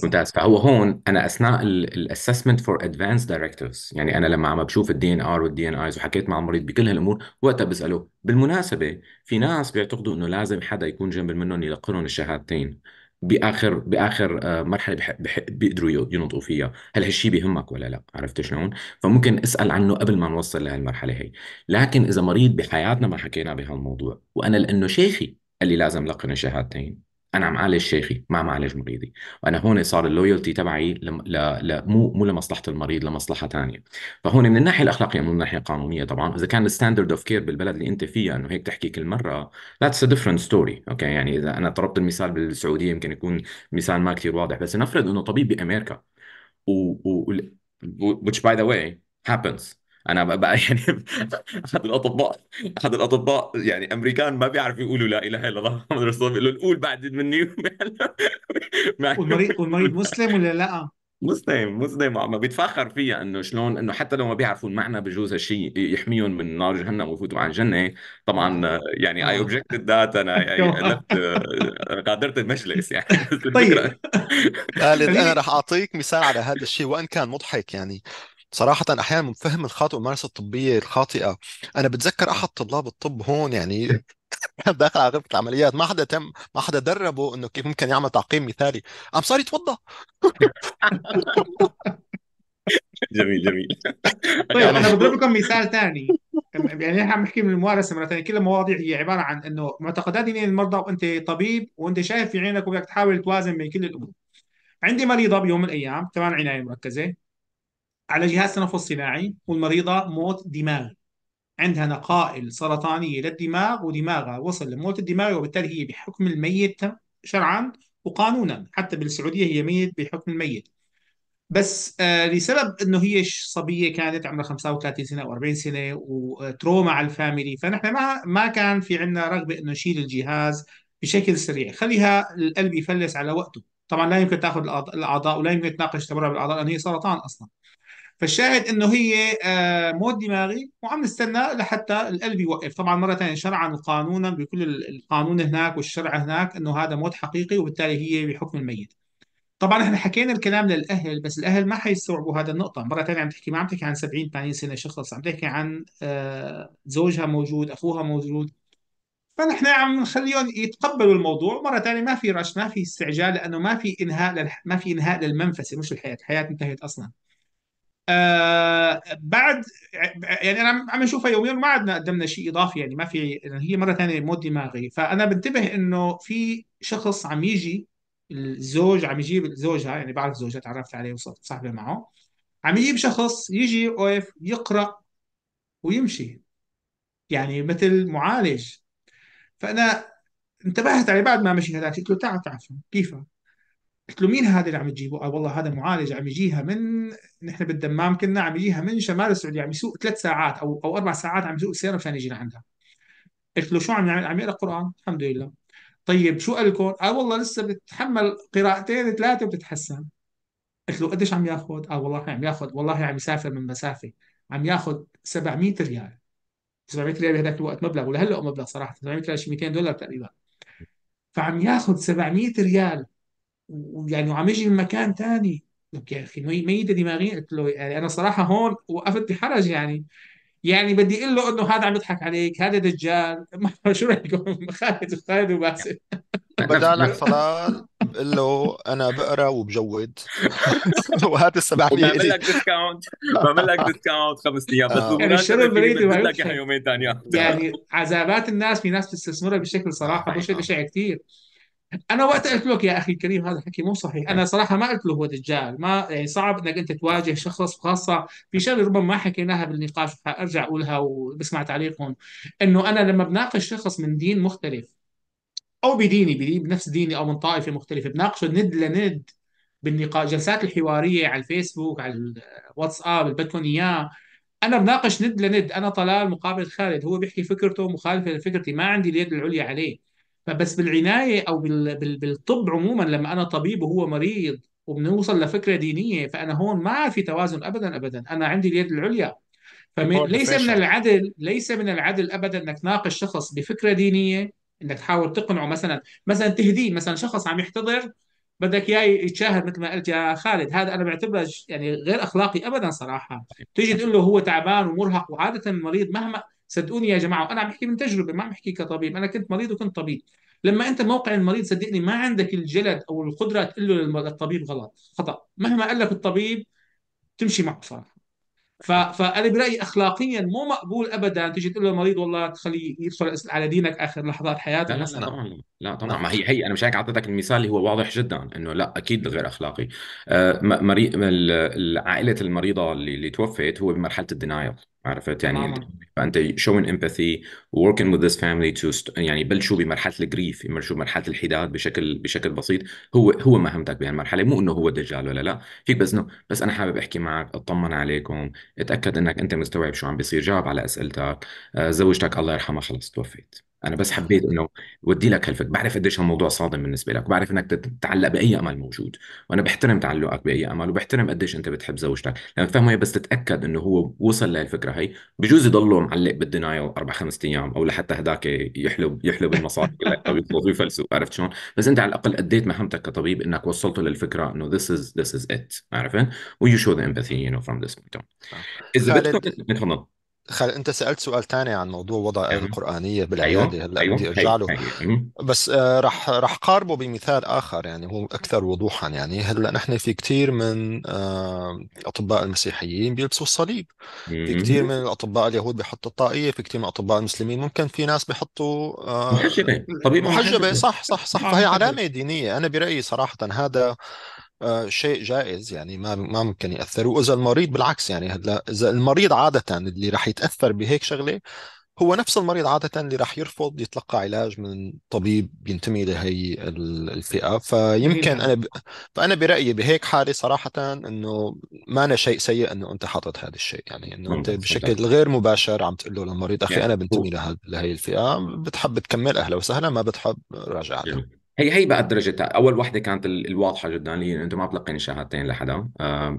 ممتاز فهو هون انا اثناء الاسسمنت فور ادفانس دايركتيفز يعني انا لما عم بشوف الدي ان ار والدي ان ايز وحكيت مع المريض بكل هالامور وقتها بساله بالمناسبة في ناس بيعتقدوا انه لازم حدا يكون جنب منهم يلقنهم الشهادتين باخر باخر آه، مرحله بح... بح... بيقدروا ينطقوا فيها هل هالشيء بهمك ولا لا عرفت شلون فممكن اسال عنه قبل ما نوصل لهالمرحله هي لكن اذا مريض بحياتنا ما حكينا بهالموضوع وانا لانه شيخي قال لي لازم لقن شهادتين انا عم اعالج شيخي ما عم اعالج مريضي وانا هون صار اللويالتي تبعي ل... ل... ل... مو مو لمصلحه المريض لمصلحه ثانيه فهون من الناحيه الاخلاقيه من الناحيه القانونيه طبعا اذا كان الستاندرد اوف كير بالبلد اللي انت فيها انه هيك تحكي كل مره ذاتس ا ديفرنت ستوري اوكي يعني اذا انا ضربت المثال بالسعوديه يمكن يكون مثال ما كثير واضح بس نفرض انه طبيب بامريكا و, و... which by the way happens انا بقى يعني احد الاطباء احد الاطباء يعني امريكان ما بيعرفوا يقولوا لا اله الا الله محمد رسول الله نقول بعد مني والمريض والمريض مسلم ولا لا؟ مسلم مسلم ما بيتفاخر فيها انه شلون انه حتى لو ما بيعرفوا المعنى بجوز هالشيء يحميهم من نار جهنم ويفوتوا على الجنه طبعا يعني اي اوبجكتد ذات انا يعني غادرت المجلس يعني طيب خالد انا رح اعطيك مثال على هذا الشيء وان كان مضحك يعني صراحة أحيانا فهم الخاطئ والممارسة الطبية الخاطئة أنا بتذكر أحد طلاب الطب هون يعني داخل على غرفة العمليات ما حدا تم ما حدا دربه إنه كيف ممكن يعمل تعقيم مثالي قام صار يتوضأ جميل جميل طيب يعني انا بضرب لكم مثال ثاني يعني نحن عم نحكي من الممارسه مره ثانيه كل المواضيع هي عباره عن انه معتقدات دينيه المرضى وانت طبيب وانت شايف في عينك وبدك تحاول توازن بين كل الامور عندي مريضه بيوم من الايام كمان عنايه مركزه على جهاز تنفس صناعي والمريضه موت دماغي عندها نقائل سرطانيه للدماغ ودماغها وصل لموت الدماغ وبالتالي هي بحكم الميت شرعا وقانونا حتى بالسعوديه هي ميت بحكم الميت بس آه لسبب انه هي صبيه كانت عمرها 35 سنه او 40 سنه وتروما آه، على الفاميلي فنحن ما ما كان في عندنا رغبه انه نشيل الجهاز بشكل سريع خليها القلب يفلس على وقته طبعا لا يمكن تاخذ الاعضاء ولا يمكن تناقش تبرع بالاعضاء لانه هي سرطان اصلا فالشاهد انه هي آه، موت دماغي وعم نستنى لحتى القلب يوقف طبعا مره ثانيه شرعا وقانونا بكل القانون هناك والشرع هناك انه هذا موت حقيقي وبالتالي هي بحكم الميت طبعا احنا حكينا الكلام للاهل بس الاهل ما حيستوعبوا هذا النقطه مره ثانيه عم تحكي ما عم تحكي عن 70 80 سنه شخص عم تحكي عن آه، زوجها موجود اخوها موجود فنحن عم نخليهم يتقبلوا الموضوع مره ثانيه ما في رش ما في استعجال لانه ما في انهاء ما في انهاء للمنفسه مش الحياه الحياه انتهت اصلا آه، بعد يعني انا عم نشوفها يوميا ما عدنا قدمنا شيء اضافي يعني ما في يعني هي مره ثانيه مود دماغي فانا بنتبه انه في شخص عم يجي الزوج عم يجيب زوجها يعني بعرف زوجها تعرفت عليه وصرت صاحبه معه عم يجيب شخص يجي يقف يقرا ويمشي يعني مثل معالج فانا انتبهت عليه بعد ما مشي هذاك قلت له تعال تعال كيفك قلت له مين هذا اللي عم تجيبه؟ قال والله هذا معالج عم يجيها من نحن بالدمام كنا عم يجيها من شمال السعوديه عم يسوق ثلاث ساعات او او اربع ساعات عم يسوق السياره مشان يجي لعندها. قلت له شو عم يعمل؟ عم يقرا قران الحمد لله. طيب شو قال لكم؟ قال والله لسه بتحمل قراءتين ثلاثه وبتتحسن. قلت له قديش عم ياخذ؟ قال والله عم ياخذ والله عم يسافر من مسافه عم ياخذ 700 ريال 700 ريال بهذاك الوقت مبلغ ولهلا مبلغ صراحه 700 ريال شي 200 دولار تقريبا فعم ياخذ 700 ريال ويعني يجي من مكان تاني لك يا اخي ميته دماغي قلت له يعني انا صراحه هون وقفت بحرج يعني يعني بدي اقول له انه هذا عم يضحك عليك هذا دجال ما شو رايكم خالد خالد وباسل بدالك صلال بقول له انا بقرا وبجود وهات ال 700 بعمل لك ديسكاونت بعمل لك ديسكاونت خمس ايام بس آه. يعني الشغل بريدي بعمل لك يومين ثانيه يعني عذابات الناس في ناس بتستثمرها بشكل صراحه مش آه. بشع كثير انا وقت قلت لك يا اخي الكريم هذا الحكي مو صحيح انا صراحه ما قلت له هو دجال ما يعني صعب انك انت تواجه شخص خاصه في شغله ربما ما حكيناها بالنقاش ارجع اقولها وبسمع تعليقهم انه انا لما بناقش شخص من دين مختلف او بديني بدي بنفس ديني او من طائفه مختلفه بناقشه ند لند بالنقاش جلسات الحواريه على الفيسبوك على الواتساب اللي بدكم اياه انا بناقش ند لند انا طلال مقابل خالد هو بيحكي فكرته مخالفه لفكرتي ما عندي اليد العليا عليه فبس بالعنايه او بالطب عموما لما انا طبيب وهو مريض وبنوصل لفكره دينيه فانا هون ما في توازن ابدا ابدا انا عندي اليد العليا فليس من العدل ليس من العدل ابدا انك تناقش شخص بفكره دينيه انك تحاول تقنعه مثلا مثلا تهديه مثلا شخص عم يحتضر بدك اياه يتشاهد مثل ما قلت يا خالد هذا انا بعتبره يعني غير اخلاقي ابدا صراحه طيب. تيجي تقول له هو تعبان ومرهق وعاده المريض مهما صدقوني يا جماعه وانا عم بحكي من تجربه ما عم بحكي كطبيب انا كنت مريض وكنت طبيب لما انت موقع المريض صدقني ما عندك الجلد او القدره تقول له للطبيب غلط خطا مهما قال لك الطبيب تمشي معه صراحه فانا برايي اخلاقيا مو مقبول ابدا تيجي تقول للمريض والله تخلي يدخل على دينك اخر لحظات حياته لا لا, لا طبعا لا طبعا ما هي هي انا مش هيك اعطيتك المثال اللي هو واضح جدا انه لا اكيد غير اخلاقي آه مري... عائله المريضه اللي, اللي توفت هو بمرحله الدنايل عرفت يعني تماما آه. فانت showing empathy working with this family to st- يعني بلشوا بمرحله الجريف بلشوا بمرحله الحداد بشكل بشكل بسيط هو هو مهمتك بهالمرحله مو انه هو دجال ولا لا فيك بس انه بس انا حابب احكي معك اطمن عليكم اتاكد انك انت مستوعب شو عم بيصير جاوب على اسئلتك آه، زوجتك الله يرحمها خلص توفيت انا بس حبيت انه ودي لك هالفكره بعرف قديش هالموضوع صادم بالنسبه لك وبعرف انك تتعلق باي امل موجود وانا بحترم تعلقك باي امل وبحترم قديش انت بتحب زوجتك لما فهمه بس تتاكد انه هو وصل لهالفكره هي بجوز يضله معلق بالدنايل اربع خمس ايام او لحتى هداك يحلب يحلب المصاري او يفلسف يفلسف عرفت شلون بس انت على الاقل اديت مهمتك كطبيب انك وصلته للفكره انه ذس از ذس از ات عرفت ويو شو ذا امباثي يو نو فروم ذس بوينت اذا بدك تفضل خل... انت سالت سؤال ثاني عن موضوع وضع الايه القرانيه بالعياده هلا أيوه. أيوة. بدي ارجع له أيوه. أيوه. أمم. بس آه، رح رح قاربه بمثال اخر يعني هو اكثر وضوحا يعني هلا نحن في كثير من آه، اطباء المسيحيين بيلبسوا الصليب في أمم. كثير من الاطباء اليهود بيحطوا الطاقيه في كثير من الاطباء المسلمين ممكن في ناس بيحطوا آه، محجبه طبيب محجبه صح صح صح نعم، فهي علامه دينيه انا برايي صراحه هذا آه، شيء جائز يعني ما ما ممكن ياثر واذا المريض بالعكس يعني هلا اذا المريض عاده اللي رح يتاثر بهيك شغله هو نفس المريض عادة اللي راح يرفض يتلقى علاج من طبيب بينتمي لهي الفئة فيمكن أنا ب... فأنا برأيي بهيك حالة صراحة إنه ما أنا شيء سيء إنه أنت حاطط هذا الشيء يعني إنه أنت بشكل غير مباشر عم تقول له للمريض أخي يعني أنا بنتمي لهي الفئة بتحب تكمل أهلا وسهلا ما بتحب راجع هي هي بقى الدرجة اول وحده كانت الواضحه جدا اللي انت ما بتلقيني شهادتين لحدا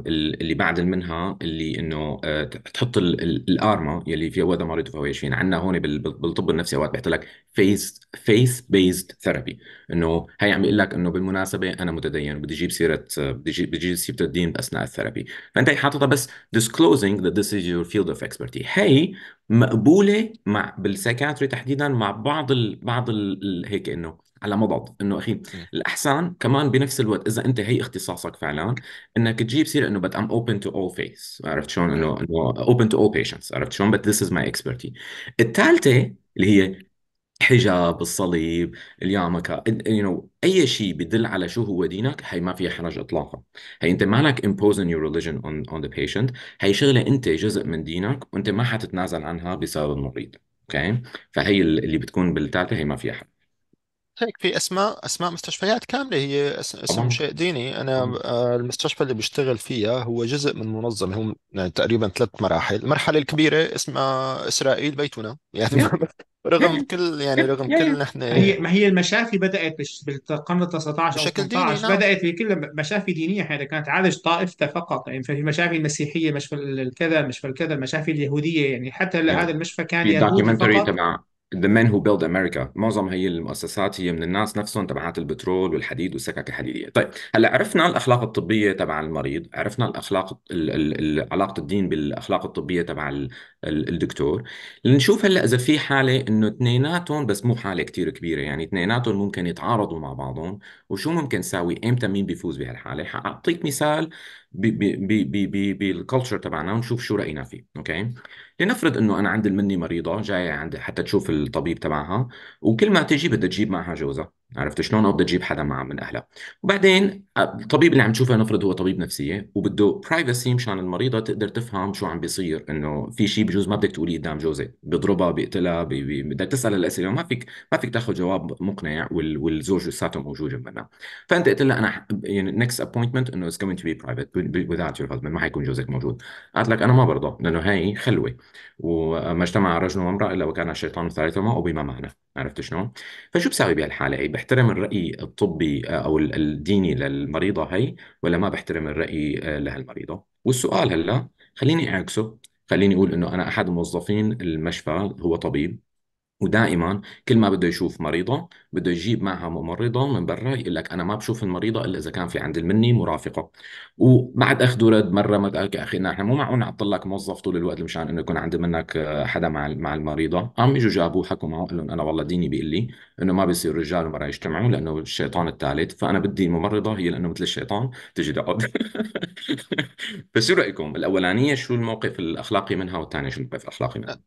اللي بعد منها اللي انه آه، تحط الارما يلي فيها وذا مريض فهو يشفين عندنا هون بالطب النفسي اوقات بيحط لك فيس فيس بيزد ثيرابي انه هي عم يقول لك انه بالمناسبه انا متدين وبدي اجيب سيره بدي اجيب سيره الدين اثناء الثيرابي فانت حاططها بس disclosing that this is your field of expertise هي مقبوله مع بالسايكاتري تحديدا مع بعض ال... بعض ال- هيك انه على مضض انه اخي الاحسن كمان بنفس الوقت اذا انت هي اختصاصك فعلا انك تجيب سيره انه بت ام اوبن تو اول فيس عرفت شلون انه انه اوبن تو اول بيشنتس عرفت شلون بت ذس از ماي اكسبرتي الثالثه اللي هي حجاب الصليب اليامكة you know, أي شيء بدل على شو هو دينك هي ما فيها حرج إطلاقا هي أنت مالك امبوزن يور ريليجن اون اون ذا بيشنت هي شغلة أنت جزء من دينك وأنت ما حتتنازل عنها بسبب المريض اوكي okay? فهي اللي بتكون بالثالثة هي ما فيها حرج هيك في اسماء اسماء مستشفيات كامله هي اسم شيء ديني انا آه، المستشفى اللي بشتغل فيها هو جزء من منظمه هم يعني تقريبا ثلاث مراحل المرحله الكبيره اسمها اسرائيل بيتنا يعني رغم كل يعني رغم يعني كل نحن هي ما هي المشافي بدات بالقرن ال 19 بشكل ديني نعم. بدات في كل مشافي دينيه حتى يعني كانت تعالج طائفته فقط يعني ففي المشافي المسيحيه مشفى الكذا مشفى الكذا المشافي اليهوديه يعني حتى نعم. هذا المشفى كان في يهودي دوكيومنتري فقط تبع the men who build America معظم هي المؤسسات هي من الناس نفسهم تبعات البترول والحديد والسكك الحديديه طيب هلا عرفنا الاخلاق الطبيه تبع المريض عرفنا الاخلاق ال ال ال علاقه الدين بالاخلاق الطبيه تبع ال ال الدكتور لنشوف هلا اذا في حاله انه اثنيناتهم بس مو حاله كثير كبيره يعني اثنيناتهم ممكن يتعارضوا مع بعضهم وشو ممكن نساوي امتى مين بيفوز بهالحاله حاعطيك مثال بالكلتشر تبعنا ونشوف شو راينا فيه اوكي لنفرض انه انا عند المني مريضه جايه عند حتى تشوف الطبيب تبعها وكل ما تجي بدها تجيب معها جوزها عرفت شلون او بدها تجيب حدا مع من اهلها وبعدين الطبيب اللي عم تشوفه نفرض هو طبيب نفسيه وبده برايفسي مشان المريضه تقدر تفهم شو عم بيصير انه في شيء بجوز ما بدك تقوليه قدام جوزك بيضربها بيقتلها بدك بي... بي... تسال الاسئله وما فيك ما فيك تاخذ جواب مقنع وال... والزوج لساته موجود جنبنا فانت قلت لها انا يعني نكست ابوينتمنت انه it's going تو بي برايفت without يور هازبند ما حيكون جوزك موجود قالت لك انا ما برضى لانه هاي خلوه وما اجتمع رجل وامراه الا وكان الشيطان ثالثهما وبما معنى عرفت شلون؟ فشو بساوي بهالحاله؟ إيه، بحترم الرأي الطبي آه، أو الديني للمريضة هي ولا ما بحترم الرأي آه، لهالمريضة والسؤال هلا خليني أعكسه خليني أقول إنه أنا أحد موظفين المشفى هو طبيب ودائما كل ما بده يشوف مريضه بده يجيب معها ممرضه من برا يقول لك انا ما بشوف المريضه الا اذا كان في عند المني مرافقه وبعد اخذ ورد مره ما يا اخي نحن مو معقول نعطل لك موظف طول الوقت مشان انه يكون عند منك آه، حدا مع مع المريضه قام اجوا جابوه حكوا معه قال لهم انا والله ديني بيقول لي انه ما بيصير رجال ومرأة يجتمعوا لانه الشيطان الثالث فانا بدي ممرضه هي لانه مثل الشيطان تجي تقعد فشو رايكم الاولانيه شو الموقف الاخلاقي منها والثانيه شو الموقف الاخلاقي منها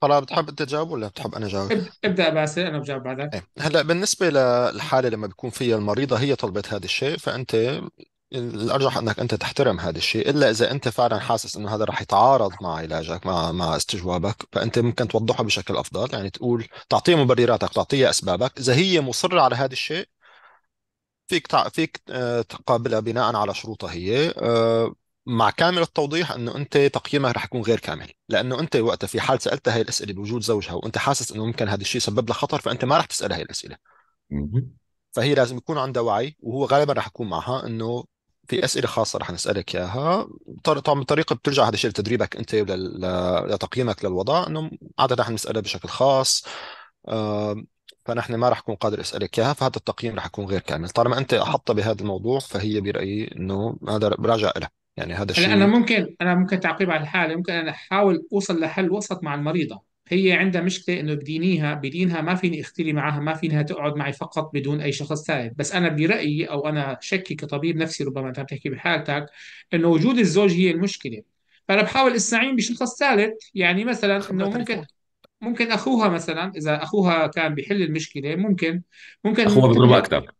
طلال بتحب انت تجاوب ولا بتحب انا اجاوب؟ ابدا باسل انا بجاوب بعدك ايه هلا بالنسبه للحاله لما بيكون فيها المريضه هي طلبت هذا الشيء فانت الارجح انك انت تحترم هذا الشيء الا اذا انت فعلا حاسس انه هذا رح يتعارض مع علاجك مع مع استجوابك فانت ممكن توضحه بشكل افضل يعني تقول تعطيها مبرراتك تعطيها اسبابك اذا هي مصره على هذا الشيء فيك تع... فيك آه، تقابلها بناء على شروطها هي آه، مع كامل التوضيح انه انت تقييمك رح يكون غير كامل لانه انت وقتها في حال سالتها هي الاسئله بوجود زوجها وانت حاسس انه ممكن هذا الشيء سبب لها خطر فانت ما رح تسالها هي الاسئله فهي لازم يكون عندها وعي وهو غالبا رح يكون معها انه في اسئله خاصه رح نسالك اياها طبعا الطريقه بترجع هذا الشيء لتدريبك انت لتقييمك للوضع انه عاده رح نسالها بشكل خاص فنحن ما رح اكون قادر اسالك اياها فهذا التقييم رح يكون غير كامل طالما انت احطها بهذا الموضوع فهي برايي انه هذا براجع لها يعني هذا الشيء انا ممكن انا ممكن تعقيب على الحاله ممكن انا احاول اوصل لحل وسط مع المريضه هي عندها مشكله انه بدينيها بدينها ما فيني اختلي معها ما انها تقعد معي فقط بدون اي شخص ثالث بس انا برايي او انا شكي كطبيب نفسي ربما انت عم تحكي بحالتك انه وجود الزوج هي المشكله فانا بحاول استعين بشخص ثالث يعني مثلا انه ممكن ممكن اخوها مثلا اذا اخوها كان بيحل المشكله ممكن ممكن اخوها بيضربها اكثر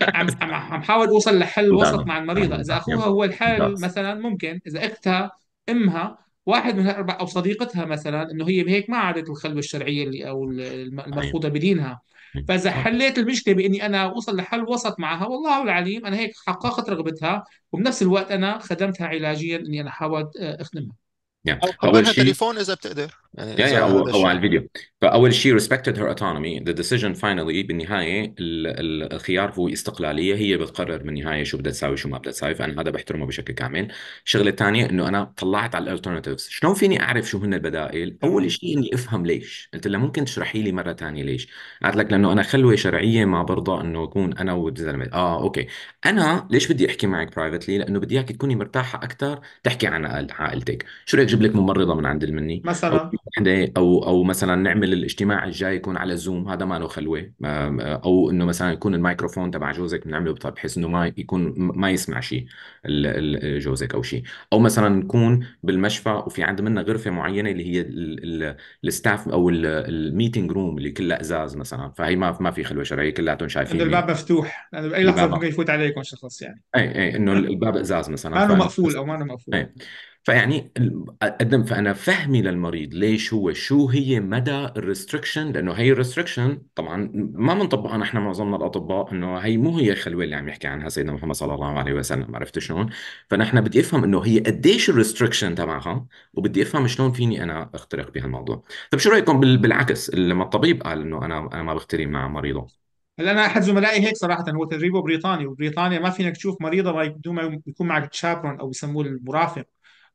عم عم حاول اوصل لحل وسط مع المريضه اذا اخوها هو الحل مثلا ممكن اذا اختها امها واحد من الاربع او صديقتها مثلا انه هي هيك ما عادت الخلوه الشرعيه اللي او المرفوضه أيوة. بدينها أيوة. فاذا حليت المشكله باني انا اوصل لحل وسط معها والله العليم انا هيك حققت رغبتها وبنفس الوقت انا خدمتها علاجيا اني انا حاولت آه، اخدمها يعني اول شيء تليفون اذا بتقدر يعني يا يا او او على الفيديو فاول شيء respected her autonomy the decision finally بالنهايه الخيار هو استقلاليه هي بتقرر بالنهايه شو بدها تساوي شو ما بدها تساوي فانا هذا بحترمه بشكل كامل الشغله الثانيه انه انا طلعت على الالترناتيفز شلون فيني اعرف شو هن البدائل اول شيء اني افهم ليش قلت لها ممكن تشرحي لي مره ثانيه ليش قالت لك لانه انا خلوه شرعيه ما برضى انه اكون انا والزلمه اه اوكي انا ليش بدي احكي معك برايفتلي لانه بدي اياك تكوني مرتاحه اكثر تحكي عن عائلتك شو رايك اجيب لك ممرضه من عند المني مثلا وحده يعني او او مثلا نعمل الاجتماع الجاي يكون على زوم هذا ما له خلوه او انه مثلا يكون الميكروفون تبع جوزك بنعمله بحيث انه ما يكون ما يسمع شيء جوزك او شيء او مثلا نكون بالمشفى وفي عند منا غرفه معينه اللي هي الستاف او الميتنج روم اللي كلها ازاز مثلا فهي ما ما في خلوه شرعيه كلياتهم شايفين انه يعني الباب مفتوح لانه باي لحظه ممكن يفوت عليكم شخص يعني اي اي انه يعني الباب ازاز مثلا ما مقفول او ما مقفول اي فيعني قدم فانا فهمي للمريض ليش هو شو هي مدى الريستريكشن لانه هي الريستريكشن طبعا ما بنطبقها نحن معظمنا الاطباء انه هي مو هي الخلوه اللي عم يحكي عنها سيدنا محمد صلى الله عليه وسلم عرفت شلون؟ فنحن بدي افهم انه هي قديش الريستريكشن تبعها وبدي افهم شلون فيني انا اخترق بهالموضوع. طيب شو رايكم بالعكس لما الطبيب قال انه انا انا ما بخترق مع مريضه؟ هلا انا احد زملائي هيك صراحه هو تدريبه بريطاني وبريطانيا ما فينك تشوف مريضه بدون ما يكون معك تشابرون او بسموه المرافق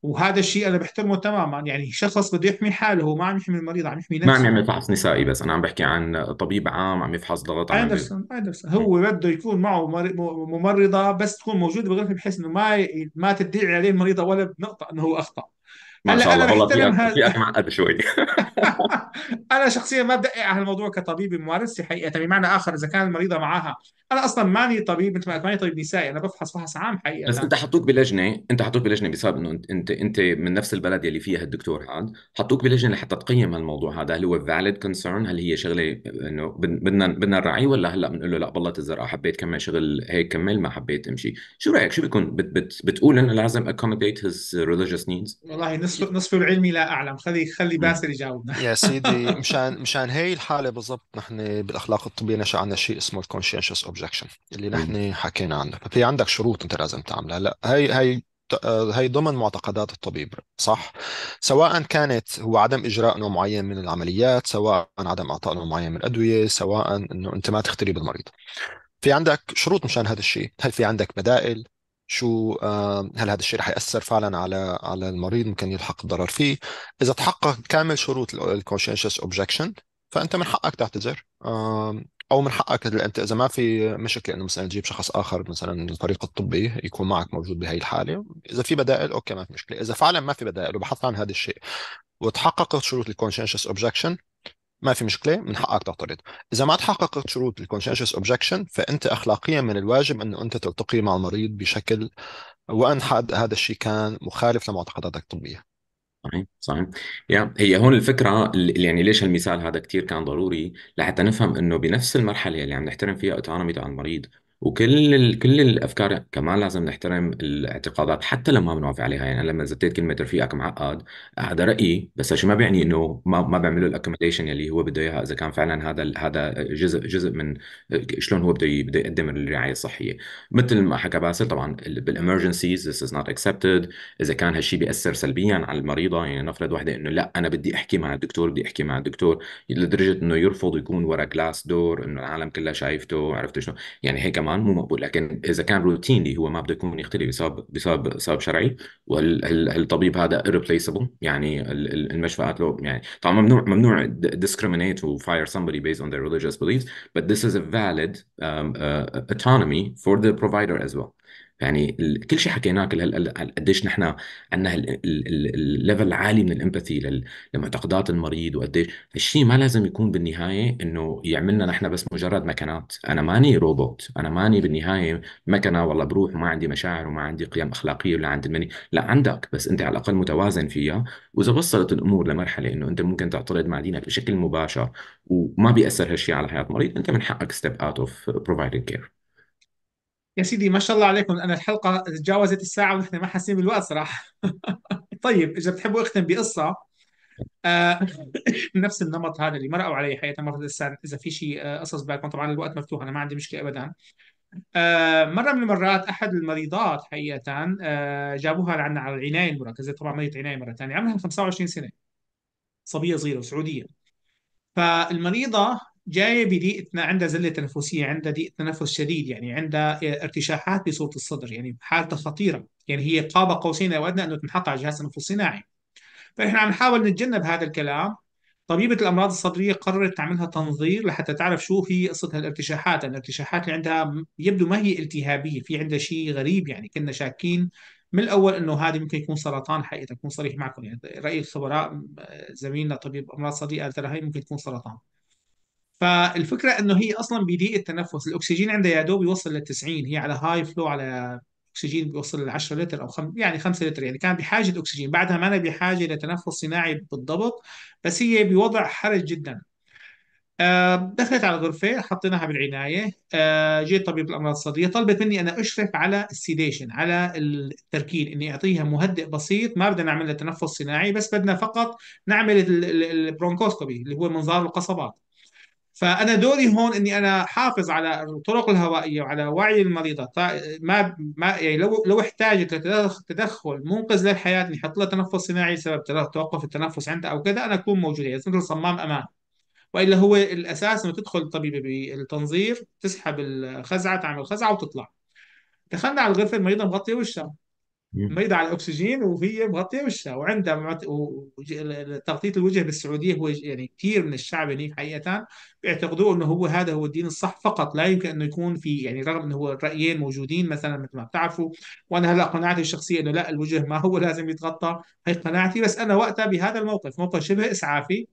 وهذا الشيء انا بحترمه تماما يعني شخص بده يحمي حاله هو ما عم يحمي المريض عم يحمي نفسه ما عم يعمل فحص نسائي بس انا عم بحكي عن طبيب عام عم يفحص ضغط عم اندرسون اندرسون هو بده يكون معه ممرضه بس تكون موجوده بغرفه بحيث انه ما ما تدعي عليه المريضه ولا بنقطه انه هو اخطا ما شاء الله والله في في معقده شوي انا شخصيا ما بدقق على الموضوع كطبيب ممارس حقيقه بمعنى اخر اذا كان المريضه معها انا اصلا ماني طبيب مثل ما ماني طبيب نسائي انا بفحص فحص عام حقيقه بس انت حطوك بلجنه انت حطوك بلجنه بسبب انه انت انت من نفس البلد يلي فيها الدكتور هذا حطوك بلجنه لحتى تقيم هالموضوع هذا هل هو فاليد كونسيرن هل هي شغله انه بدنا بدنا نراعيه ولا هلا بنقول له لا بلط الزرقاء حبيت كمل شغل هيك كمل ما حبيت امشي شو رايك شو بيكون بت بت بتقول انه لازم accommodate his religious needs والله نصف نصف العلمي لا اعلم خلي خلي باسل يجاوبنا يا سيدي مشان مشان هي الحاله بالضبط نحن بالاخلاق الطبيه نشا عندنا شيء اسمه الكونشنشس اوبجكشن اللي نحن حكينا عنه ففي عندك شروط انت لازم تعملها لا هي هي آه، هي ضمن معتقدات الطبيب صح سواء كانت هو عدم اجراء نوع معين من العمليات سواء عدم اعطاء نوع معين من الادويه سواء انه انت ما تختلي بالمريض في عندك شروط مشان هذا الشيء هل في عندك بدائل شو آه، هل هذا الشيء رح ياثر فعلا على على المريض ممكن يلحق الضرر فيه اذا تحقق كامل شروط الكونشنشس اوبجكشن فانت من حقك تعتذر او من حقك انت اذا ما في مشكله انه مثلا تجيب شخص اخر مثلا من الفريق الطبي يكون معك موجود بهي الحاله اذا في بدائل اوكي ما في مشكله اذا فعلا ما في بدائل وبحثت عن هذا الشيء وتحققت شروط الكونشنشس اوبجكشن ما في مشكله من حقك تعترض اذا ما تحققت شروط الكونشنشس اوبجكشن فانت اخلاقيا من الواجب انه انت تلتقي مع المريض بشكل وان هذا الشيء كان مخالف لمعتقداتك الطبيه صحيح صحيح يا هي هون الفكره يعني ليش المثال هذا كتير كان ضروري لحتى نفهم انه بنفس المرحله اللي عم نحترم فيها اوتونومي على المريض وكل ال... كل الافكار كمان لازم نحترم الاعتقادات حتى لو ما بنوافق عليها يعني انا لما زتيت كلمه رفيقك معقد هذا رايي بس هالشيء ما بيعني انه ما ما بعمل له الاكومديشن اللي هو بده اياها اذا كان فعلا هذا ال... هذا جزء جزء من شلون هو بده بده يقدم الرعايه الصحيه مثل ما حكى باسل طبعا بالامرجنسيز ذس از نوت اكسبتد اذا كان هالشيء بياثر سلبيا على المريضه يعني نفرض وحده انه لا انا بدي احكي مع الدكتور بدي احكي مع الدكتور لدرجه انه يرفض يكون ورا جلاس دور انه العالم كلها شايفته عرفت شلون يعني هيك طبعا مو مقبول لكن اذا كان روتيني هو ما بده يكون يختلف بسبب بسبب اصاب شرعي وهل الطبيب هذا irreplaceable يعني المشفيات له يعني طبعا ممنوع ممنوع discriminate و fire somebody based on their religious beliefs but this is a valid um, uh, autonomy for the provider as well يعني كل شيء حكيناه كل هال قديش نحن عندنا الليفل العالي من الامباثي لمعتقدات المريض وقديش الشيء ما لازم يكون بالنهايه انه يعملنا نحن بس مجرد مكنات انا ماني روبوت انا ماني بالنهايه مكنه والله بروح وما عندي مشاعر وما عندي قيم اخلاقيه ولا عندي مني لا عندك بس انت على الاقل متوازن فيها واذا وصلت الامور لمرحله انه انت ممكن تعترض مع دينك بشكل مباشر وما بياثر هالشيء على حياه المريض انت من حقك ستيب اوت اوف بروفايدنج كير يا سيدي ما شاء الله عليكم انا الحلقه تجاوزت الساعه ونحن ما حاسين بالوقت صراحه طيب اذا بتحبوا اختم بقصه آه، نفس النمط هذا اللي مرقوا عليه حقيقه مره لسه اذا في شيء آه، قصص بالكم طبعا الوقت مفتوح انا ما عندي مشكله ابدا آه، مره من المرات احد المريضات حقيقه جابوها لعنا على العنايه المركزه طبعا مريض عنايه مره ثانيه عمرها 25 سنه صبيه صغيره سعوديه فالمريضه جايه بضيق عندها زله تنفسيه عندها ضيق تنفس شديد يعني عندها آه، ارتشاحات بصوره الصدر يعني حالتها خطيره يعني هي قاب قوسين او ادنى انه تنحط على جهاز تنفس صناعي فنحن عم نحاول نتجنب هذا الكلام طبيبة الأمراض الصدرية قررت تعملها تنظير لحتى تعرف شو هي قصة هالارتشاحات، الارتشاحات اللي عندها يبدو ما هي التهابية، في عندها شيء غريب يعني كنا شاكين من الأول إنه هذا ممكن يكون سرطان حقيقة أكون صريح معكم يعني رأي الخبراء آه، زميلنا طبيب أمراض صدرية قال ترى هي ممكن تكون سرطان. فالفكره انه هي اصلا بيضيق التنفس الاكسجين عندها يا دوب يوصل لل 90 هي على هاي فلو على اكسجين بيوصل ل 10 لتر او خم... يعني 5 لتر يعني كان بحاجه اكسجين بعدها ما أنا بحاجه لتنفس صناعي بالضبط بس هي بوضع حرج جدا آه، دخلت على الغرفة حطيناها بالعناية آه، جيت طبيب الأمراض الصدرية طلبت مني أنا أشرف على السيديشن على التركيل إني أعطيها مهدئ بسيط ما بدنا نعمل تنفس صناعي بس بدنا فقط نعمل البرونكوسكوبي اللي هو منظار القصبات فانا دوري هون اني انا حافظ على الطرق الهوائيه وعلى وعي المريضه ما ما يعني لو لو احتاجت لتدخل منقذ للحياه نحط لها تنفس صناعي سبب توقف التنفس عندها او كذا انا اكون موجود يعني مثل صمام امان والا هو الاساس انه تدخل الطبيبه بالتنظير تسحب الخزعه تعمل خزعه وتطلع دخلنا على الغرفه المريضه مغطيه وشها بيضة على الأكسجين وهي مغطية وشها وعندها معت... و... تغطية الوجه بالسعودية هو يعني كثير من الشعب هناك حقيقة بيعتقدوا أنه هو هذا هو الدين الصح فقط لا يمكن أنه يكون في يعني رغم أنه هو الرأيين موجودين مثلا مثل ما بتعرفوا وأنا هلا قناعتي الشخصية أنه لا الوجه ما هو لازم يتغطى هي قناعتي بس أنا وقتها بهذا الموقف موقف شبه إسعافي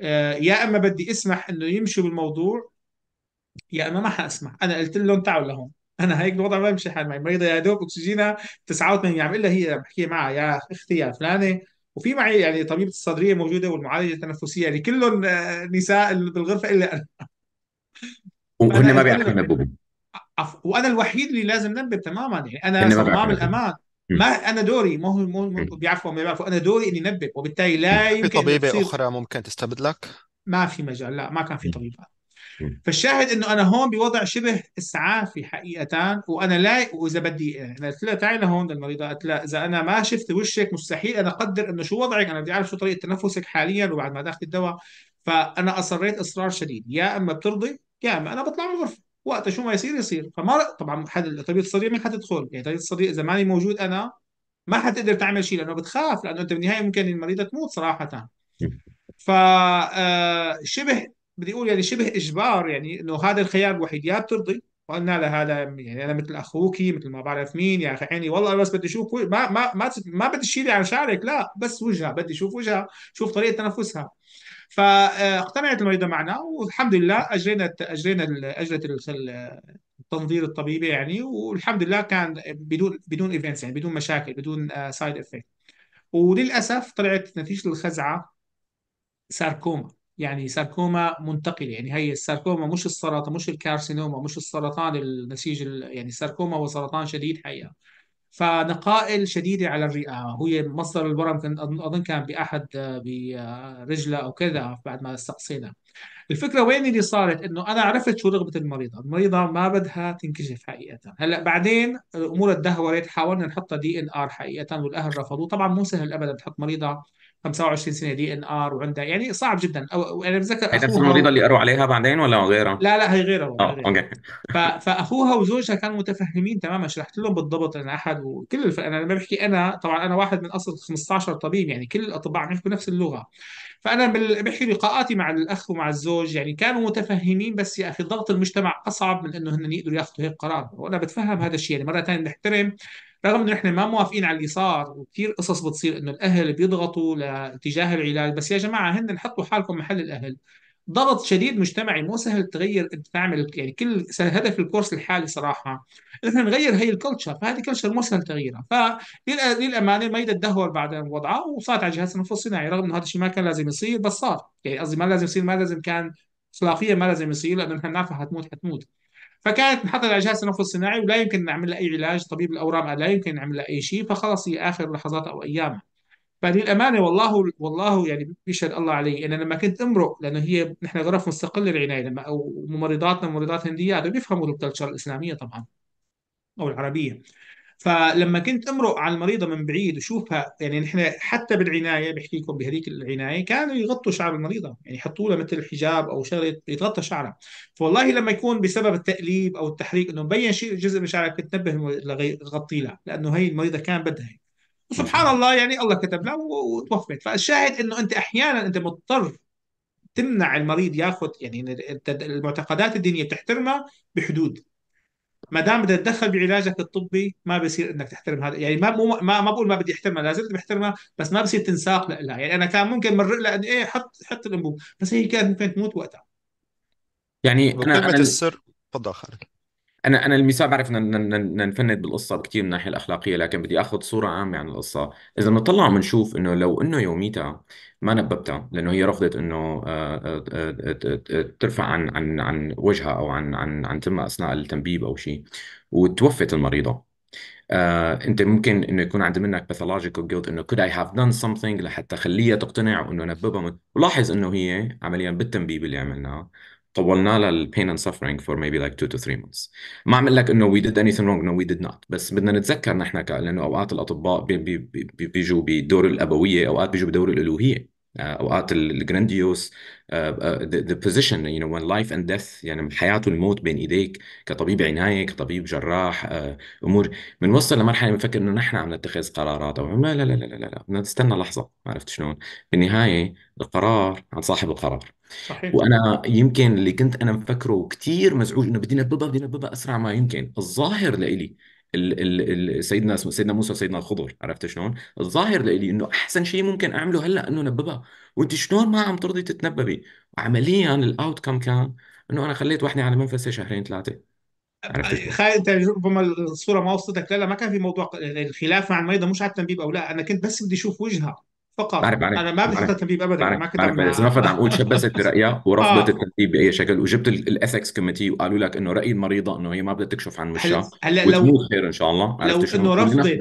آه، يا اما بدي اسمح انه يمشوا بالموضوع يا اما ما حاسمح انا قلت لهم تعالوا لهون انا هيك الوضع ما بمشي حال معي مريضه يا دوب اكسجينها 89 عم الا لها هي بحكي معها يا اختي يا فلانه وفي معي يعني طبيبه الصدريه موجوده والمعالجه التنفسيه يعني كلهم آه، نساء بالغرفه الا انا وهن ما بيعرفوا ينبهوا وانا الوحيد اللي لازم ننبه تماما يعني انا صمام الامان ما انا دوري ما هو مو بيعرفوا ما بيعرفوا انا دوري اني نبه وبالتالي لا يمكن في طبيبه اخرى ممكن تستبدلك ما في مجال لا ما كان في طبيبات فالشاهد انه انا هون بوضع شبه اسعافي حقيقه وانا لا واذا بدي انا إيه، قلت لها تعي لهون للمريضه قالت لها اذا انا ما شفت وشك مستحيل انا اقدر انه شو وضعك انا بدي اعرف شو طريقه تنفسك حاليا وبعد ما اخذت الدواء فانا اصريت اصرار شديد يا اما بترضي يا اما انا بطلع من الغرفه وقتها شو ما يصير يصير فما طبعا حد طبيب الصديق ما حتدخل يعني طبيب الصديق اذا ماني موجود انا ما حتقدر تعمل شيء لانه بتخاف لانه انت بالنهايه ممكن المريضه تموت صراحه ف آه، شبه بدي اقول يعني شبه اجبار يعني انه هذا الخيار الوحيد يا بترضي وقلنا لها هذا يعني انا مثل اخوكي مثل ما بعرف مين يا اخي عيني والله بس بدي اشوف ما ما ما ما بدي تشيلي على شعرك لا بس وجهها بدي اشوف وجهها شوف طريقه تنفسها فاقتنعت آه، المريضه معنا والحمد لله اجرينا اجرينا اجرت التنظير الطبيبي يعني والحمد لله كان بدون بدون ايفنتس يعني بدون مشاكل بدون سايد آه، افكت وللاسف طلعت نتيجه الخزعه ساركوما يعني ساركوما منتقله يعني هي الساركوما مش السرطان مش الكارسينوما مش السرطان النسيج يعني الساركوما هو سرطان شديد حقيقه فنقائل شديده على الرئه هي مصدر الورم كان اظن كان باحد آه، برجله او كذا بعد ما استقصينا الفكره وين اللي صارت انه انا عرفت شو رغبه المريضه المريضه ما بدها تنكشف حقيقه هلا بعدين الامور تدهورت حاولنا نحط دي ان ار حقيقه والاهل رفضوا طبعا مو سهل ابدا تحط مريضه 25 سنه دي ان ار وعندها يعني صعب جدا او انا بتذكر هي نفس المريضه اللي قروا عليها بعدين ولا غيرها؟ لا لا هي غيرها اه اوكي فاخوها وزوجها كانوا متفهمين تماما شرحت لهم بالضبط ان احد وكل الف... انا لما بحكي انا طبعا انا واحد من اصل 15 طبيب يعني كل الاطباء عم يحكوا نفس اللغه فانا بحكي لقاءاتي مع الاخ ومع الزوج يعني كانوا متفهمين بس يا اخي ضغط المجتمع اصعب من انه هن يقدروا ياخذوا هيك قرار وانا بتفهم هذا الشيء يعني مره ثانيه بنحترم رغم انه احنا ما موافقين على اللي صار وكثير قصص بتصير انه الاهل بيضغطوا لاتجاه العلاج بس يا جماعه هن حطوا حالكم محل الاهل ضغط شديد مجتمعي مو سهل تغير تعمل يعني كل هدف الكورس الحالي صراحه احنا نغير هي الكلتشر فهذه كلتشر مو سهل تغييرها فللامانه ما تدهور بعد وضعه وصارت على جهاز التنفس الصناعي رغم انه هذا الشيء ما كان لازم يصير بس صار يعني قصدي ما لازم يصير ما لازم كان اخلاقيا ما لازم يصير لانه بنعرف حتموت حتموت فكانت انحطت على جهاز تنفس الصناعي ولا يمكن نعمل لها اي علاج طبيب الاورام لا يمكن نعمل لها اي شيء فخلص هي اخر لحظات او ايامها فللامانه والله والله يعني بيشهد الله علي انا لما كنت امرق لانه هي نحن غرف مستقله العنايه لما ممرضاتنا ممرضات هنديات بيفهموا الكلتشر الاسلاميه طبعا او العربيه فلما كنت امرق على المريضه من بعيد وشوفها يعني نحن حتى بالعنايه بحكي لكم بهذيك العنايه كانوا يغطوا شعر المريضه يعني يحطوا لها مثل حجاب او شغله يتغطى شعرها فوالله لما يكون بسبب التقليب او التحريك انه مبين شيء جزء من شعرها كنت تنبه تغطي لها لانه هي المريضه كان بدها هيك وسبحان الله يعني الله كتب لها وتوفت فالشاهد انه انت احيانا انت مضطر تمنع المريض ياخذ يعني المعتقدات الدينيه بتحترمها بحدود ما دام بدك تتدخل بعلاجك الطبي ما بصير انك تحترم هذا يعني ما مو ما ما بقول ما بدي احترمها لا زلت بحترمها بس ما بصير تنساق لها يعني انا كان ممكن مر لها ايه حط حط الانبوب بس هي كانت ممكن تموت وقتها يعني انا كلمه أنا... السر تفضل خالد انا انا المثال بعرف ننفند بالقصه بكثير من الناحيه الاخلاقيه لكن بدي اخذ صوره عامه عن القصه اذا بنطلع بنشوف انه لو انه يوميتها ما نببتها لانه هي رفضت انه آه، آه، آه، ترفع عن عن عن وجهها او عن عن عن تمها اثناء التنبيب او شيء وتوفت المريضه آه، انت ممكن انه يكون عند منك pathological guilt انه could I have done something لحتى خليها تقتنع وانه نببها من... ولاحظ انه هي عمليا بالتنبيب اللي عملناه طولنا لها البين اند سفرينج فور ميبي لايك 2 تو 3 months ما عم اقول لك انه وي ديد اني wrong رونج نو وي ديد نوت بس بدنا نتذكر نحن لانه اوقات الاطباء بيجوا بي بي بدور الابويه اوقات بيجوا بدور الالوهيه آه، اوقات الجرانديوس ذا بوزيشن يو نو وين لايف اند ديث يعني الحياه والموت بين ايديك كطبيب عنايه كطبيب جراح uh, امور بنوصل لمرحله بنفكر انه نحن عم نتخذ قرارات او لا لا لا لا لا لا بدنا نستنى لحظه عرفت شلون؟ بالنهايه القرار عن صاحب القرار صحيح وانا يمكن اللي كنت انا مفكره كثير مزعوج انه بدي نببها بدي نببها اسرع ما يمكن الظاهر لإلي ال ال ال سيدنا سيدنا موسى وسيدنا الخضر عرفت شلون؟ الظاهر لإلي انه احسن شيء ممكن اعمله هلا انه نببها وانت شلون ما عم ترضي تتنببي؟ عمليا الاوت كم كان انه انا خليت وحده على منفسه شهرين ثلاثه عرفت شلون؟ خالد انت ربما الصوره ما وصلتك لا لا ما كان في موضوع الخلاف مع الميضه مش على التنبيب او لا انا كنت بس بدي اشوف وجهها فقط بعرف بعرف انا ما بحب التنتيب ابدا بعرف ما كنت بعرف بس ما فضل اقول شبست برايها ورفضت آه. باي شكل وجبت الاثكس كوميتي وقالوا لك انه راي المريضه انه هي ما بدها تكشف عن وشها هلا لو خير ان شاء الله لو انه رفضت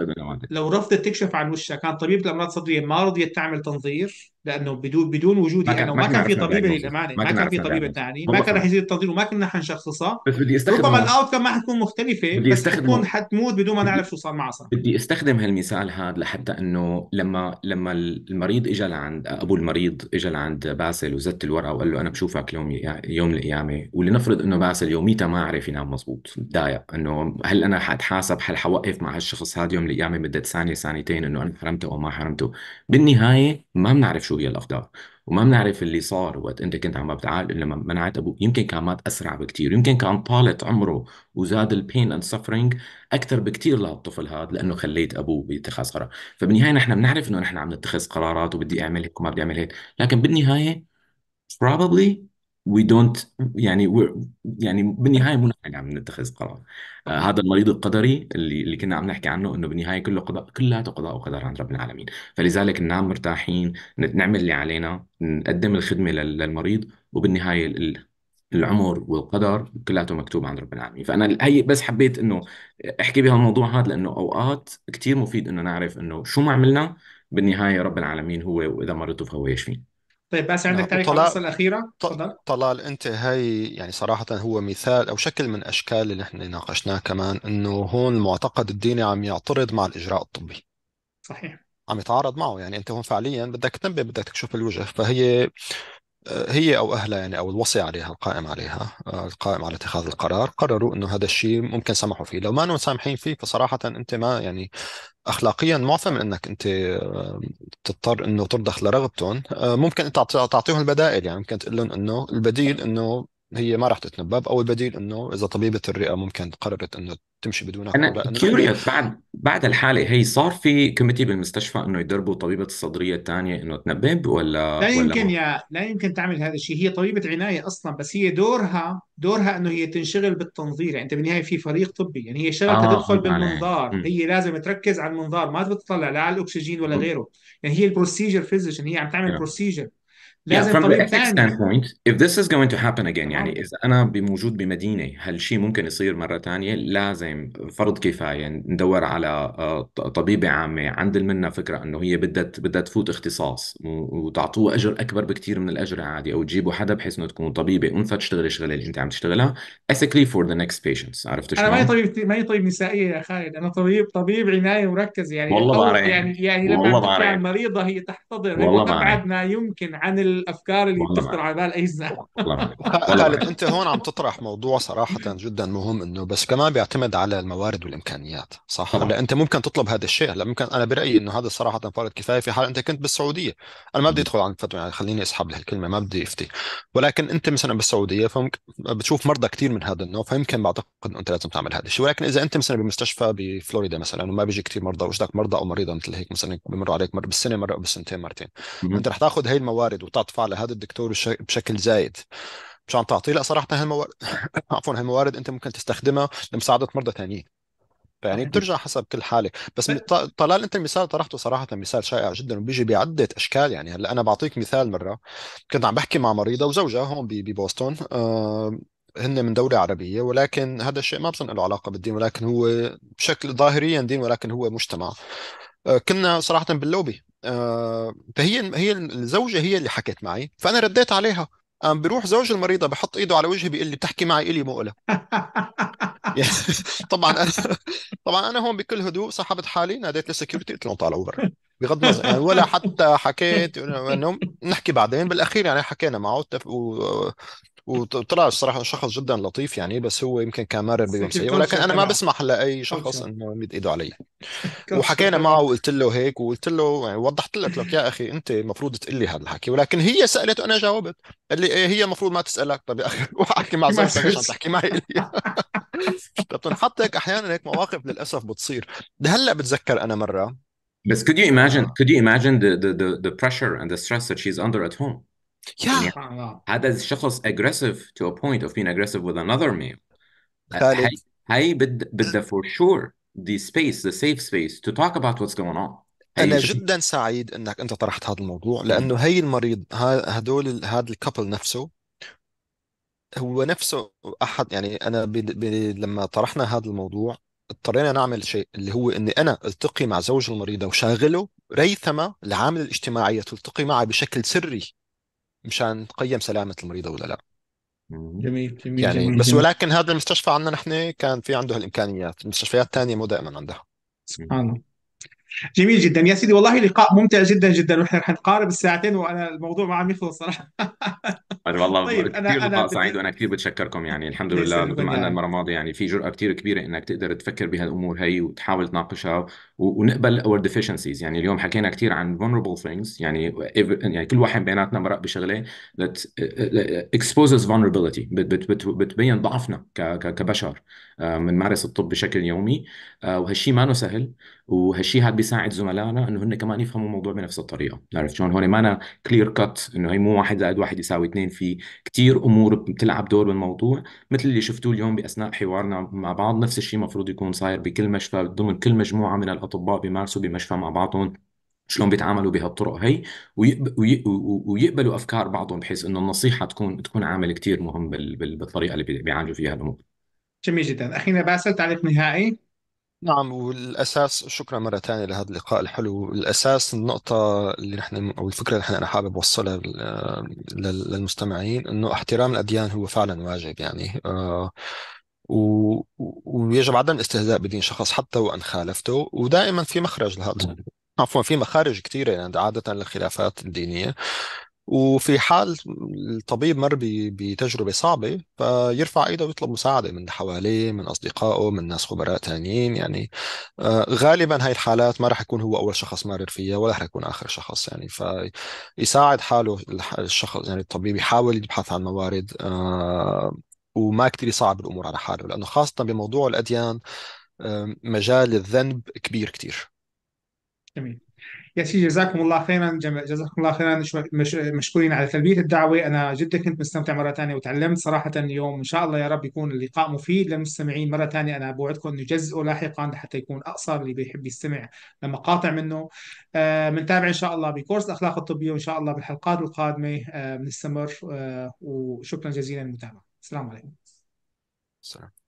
لو رفضت تكشف عن وشها كان طبيب الامراض الصدريه ما رضيت تعمل تنظير لانه بدون بدون وجودي انا يعني ما كان في طبيب للامانه ما كان في طبيب ثاني ما كان رح يصير التقدير وما كنا حنشخصها بس بدي استخدم ربما الاوت كم ما حتكون مختلفه بدي بس حتكون حتموت بدون ما نعرف شو صار معها صح بدي استخدم هالمثال هذا لحتى انه لما لما المريض اجى لعند ابو المريض اجى لعند باسل وزت الورقه وقال له انا بشوفك يوم يوم القيامه ولنفرض انه باسل يوميتها ما عرف ينام مزبوط ضايق انه هل انا حتحاسب هل حوقف مع هالشخص هذا يوم القيامه مده ثانيه ثانيتين انه انا حرمته او ما حرمته بالنهايه ما بنعرف شو هي الاخطاء وما بنعرف اللي صار وقت انت كنت عم بتعال لما منعت ابوك يمكن كان مات اسرع بكثير يمكن كان طالت عمره وزاد البين اند سفرنج اكثر بكثير لهالطفل هذا لانه خليت ابوه بيتخذ قرار فبالنهايه نحن بنعرف انه نحن عم نتخذ قرارات وبدي اعمل هيك وما بدي اعمل هيك لكن بالنهايه probably وي دونت يعني يعني بالنهايه مو نحن عم نتخذ قرار آه هذا المريض القدري اللي اللي كنا عم نحكي عنه انه بالنهايه كله قضاء كلياته قضاء وقدر عند رب العالمين فلذلك ننام مرتاحين نعمل اللي علينا نقدم الخدمه للمريض وبالنهايه ال... العمر والقدر كلياته مكتوب عند رب العالمين فانا هي بس حبيت انه احكي بهالموضوع هذا لانه اوقات كثير مفيد انه نعرف انه شو ما عملنا بالنهايه رب العالمين هو واذا مرضته فهو يشفيه طيب بس عندك نعم تعرف وطلال القصة الأخيرة تفضل طلال انت هاي يعني صراحة هو مثال او شكل من اشكال اللي نحن ناقشناه كمان انه هون المعتقد الديني عم يعترض مع الاجراء الطبي صحيح عم يتعارض معه يعني انت هون فعليا بدك تنبه بدك تكشف الوجه فهي هي او اهلها يعني او الوصي عليها القائم عليها آه، القائم على اتخاذ القرار قرروا انه هذا الشيء ممكن سمحوا فيه لو ما نسامحين سامحين فيه فصراحة انت ما يعني اخلاقيا معظم انك انت آه، تضطر انه ترضخ لرغبتهم آه، ممكن انت تعطيهم البدائل يعني ممكن تقول لهم انه البديل انه هي ما راح تتنبب او البديل انه اذا طبيبه الرئه ممكن قررت انه تمشي بدونك انا كيوريوس بعد بعد الحاله هي صار في كوميتي بالمستشفى انه يدربوا طبيبه الصدريه الثانيه انه تنبب ولا لا يمكن ولا يا لا يمكن تعمل هذا الشيء هي طبيبه عنايه اصلا بس هي دورها دورها انه هي تنشغل بالتنظير يعني انت بالنهايه في فريق طبي يعني هي شغلتها آه تدخل بالمنظار م. هي لازم تركز على المنظار ما بتطلع لا على الاكسجين ولا م. غيره يعني هي البروسيجر فيزيشن هي عم تعمل بروسيجر لازم yeah, from طريق the ethics standpoint if this is going to happen again يعني آه. اذا انا بموجود بمدينه هالشيء ممكن يصير مره ثانيه لازم فرض كفايه ندور على آه، طبيبه عامه عند المنا فكره انه هي بدها بدها تفوت اختصاص وتعطوه اجر اكبر بكثير من الاجر العادي او تجيبوا حدا بحيث انه تكون طبيبه انثى تشتغل الشغله اللي انت عم تشتغلها ethically for the next patients عرفت شلون؟ انا ماني طبيب ماني طبيب نسائيه يا خالد انا طبيب طبيب عنايه مركزه يعني والله بعرف يعني يعني لما تكون مريضة المريضه هي تحتضر والله ما يمكن عن الافكار اللي بتخطر على بال اي زلمه خالد انت هون عم تطرح موضوع صراحه جدا مهم انه بس كمان بيعتمد على الموارد والامكانيات صح هلا انت ممكن تطلب هذا الشيء هلا ممكن انا برايي انه هذا صراحه فرض كفايه في حال انت كنت بالسعوديه انا ما بدي ادخل عن الفتوى يعني خليني اسحب لهالكلمه ما بدي افتي ولكن انت مثلا بالسعوديه فممكن بتشوف مرضى كثير من هذا النوع فيمكن بعتقد انه انت لازم تعمل هذا الشيء ولكن اذا انت مثلا بمستشفى بفلوريدا مثلا وما بيجي كثير مرضى واجدك مرضى او مريضه مثل هيك مثلا بمر عليك مره بالسنه مره او بالسنتين مرتين انت رح تاخذ هي الموارد وتعطي عاطفة على هذا الدكتور بشكل زايد مشان تعطيه لا صراحه هالموارد عفوا هالموارد انت ممكن تستخدمها لمساعده مرضى ثانيين فيعني بترجع حسب كل حاله بس طلال انت المثال طرحته صراحه مثال شائع جدا وبيجي بعده اشكال يعني هلا انا بعطيك مثال مره كنت عم بحكي مع مريضه وزوجها هون ببوسطن آه، هن من دولة عربية ولكن هذا الشيء ما بظن له علاقة بالدين ولكن هو بشكل ظاهريا دين ولكن هو مجتمع آه، كنا صراحة باللوبي فهي آه، هي الزوجه هي اللي حكت معي فانا رديت عليها قام بيروح زوج المريضه بحط ايده على وجهي بيقول لي بتحكي معي الي إيه مقله يعني طبعا انا طبعا انا هون بكل هدوء سحبت حالي ناديت للسكيورتي قلت لهم طالعوا برا بغض النظر يعني ولا حتى حكيت انه نحكي بعدين بالاخير يعني حكينا معه وطلع الصراحه شخص جدا لطيف يعني بس هو يمكن كان مر بيوم سيء ولكن انا ما بسمح لاي شخص انه يمد ايده علي وحكينا معه وقلت له هيك وقلت له يعني وضحت لك لك يا اخي انت المفروض تقول لي هذا الحكي ولكن هي سالت وانا جاوبت قال لي إيه هي المفروض ما تسالك طب يا اخي وحكي مع زوجتك عشان تحكي معي بتنحط هيك احيانا هيك مواقف للاسف بتصير هلا بتذكر انا مره بس could you imagine could you imagine the the the, the pressure and the stress that she's under at home? يعني هذا الشخص aggressive to a point of being aggressive with another male. Uh, خالد هاي بد بدها for sure the space the safe space to talk about what's going on. أنا جدا سعيد إنك أنت طرحت هذا الموضوع لأنه هي المريض هدول هذا الكابل نفسه هو نفسه أحد يعني أنا بي بي لما طرحنا هذا الموضوع اضطرينا نعمل شيء اللي هو إني أنا ألتقي مع زوج المريضة وشاغله ريثما العامل الاجتماعية تلتقي معه بشكل سري مشان تقيم سلامة المريضة ولا لا جميل جميل يعني جميل بس جميل. ولكن هذا المستشفى عندنا نحن كان في عنده هالامكانيات المستشفيات الثانيه مو دائما عندها سبحان الله جميل جدا يا سيدي والله لقاء ممتع جدا جدا واحنا رح نقارب الساعتين وانا الموضوع ما عم يخلص صراحه والله طيب كثير أنا لقاء سعيد وانا كثير بتشكركم يعني الحمد لله مثل ما قلنا المره الماضيه يعني في جرأه كثير كبيره انك تقدر تفكر بهالامور هي وتحاول تناقشها ونقبل اور ديفيشنسيز يعني اليوم حكينا كثير عن vulnerable things يعني يعني كل واحد بيناتنا مرق بشغله that uh, uh, exposes vulnerability بت بت بتبين ضعفنا كبشر بنمارس آه، الطب بشكل يومي آه، وهالشيء ما سهل وهالشيء هذا بيساعد زملائنا انه هن كمان يفهموا الموضوع بنفس الطريقه عرفت شلون هون ما أنا كلير كات انه هي مو واحد زائد واحد يساوي اثنين في كثير امور بتلعب دور بالموضوع مثل اللي شفتوه اليوم باثناء حوارنا مع بعض نفس الشيء المفروض يكون صاير بكل مشفى ضمن كل مجموعه من الاطباء بيمارسوا بمشفى مع بعضهم شلون بيتعاملوا بهالطرق هي ويقبلوا افكار بعضهم بحيث انه النصيحه تكون تكون عامل كثير مهم بالطريقه اللي بيعالجوا فيها الامور. جميل جدا، اخينا باسل تعليق نهائي. نعم والاساس شكرا مره ثانيه لهذا اللقاء الحلو، الاساس النقطه اللي نحن او الفكره اللي نحن انا حابب اوصلها للمستمعين انه احترام الاديان هو فعلا واجب يعني آه... و... ويجب عدم الاستهزاء بدين شخص حتى وان خالفته ودائما في مخرج لهذا نعم. عفوا في مخارج كثيره يعني عاده للخلافات الدينيه وفي حال الطبيب مر بتجربه صعبه فيرفع ايده ويطلب مساعده من حواليه من اصدقائه من ناس خبراء ثانيين يعني آه، غالبا هاي الحالات ما راح يكون هو اول شخص مرر فيها ولا راح يكون اخر شخص يعني فيساعد حاله الشخص يعني الطبيب يحاول يبحث عن موارد آه، وما كثير يصعب الامور على حاله لانه خاصه بموضوع الاديان مجال الذنب كبير كثير جميل يا سيدي جزاكم الله خيرا جزاكم الله خيرا مشكورين على تلبيه الدعوه انا جدا كنت مستمتع مره ثانيه وتعلمت صراحه اليوم ان شاء الله يا رب يكون اللقاء مفيد للمستمعين مره ثانيه انا بوعدكم انه يجزئوا لاحقا حتى يكون اقصر اللي بيحب يستمع لمقاطع منه بنتابع آه ان شاء الله بكورس الاخلاق الطبيه وان شاء الله بالحلقات القادمه آه، بنستمر آه آه وشكرا جزيلا للمتابعه Assalamu alaikum. Sir.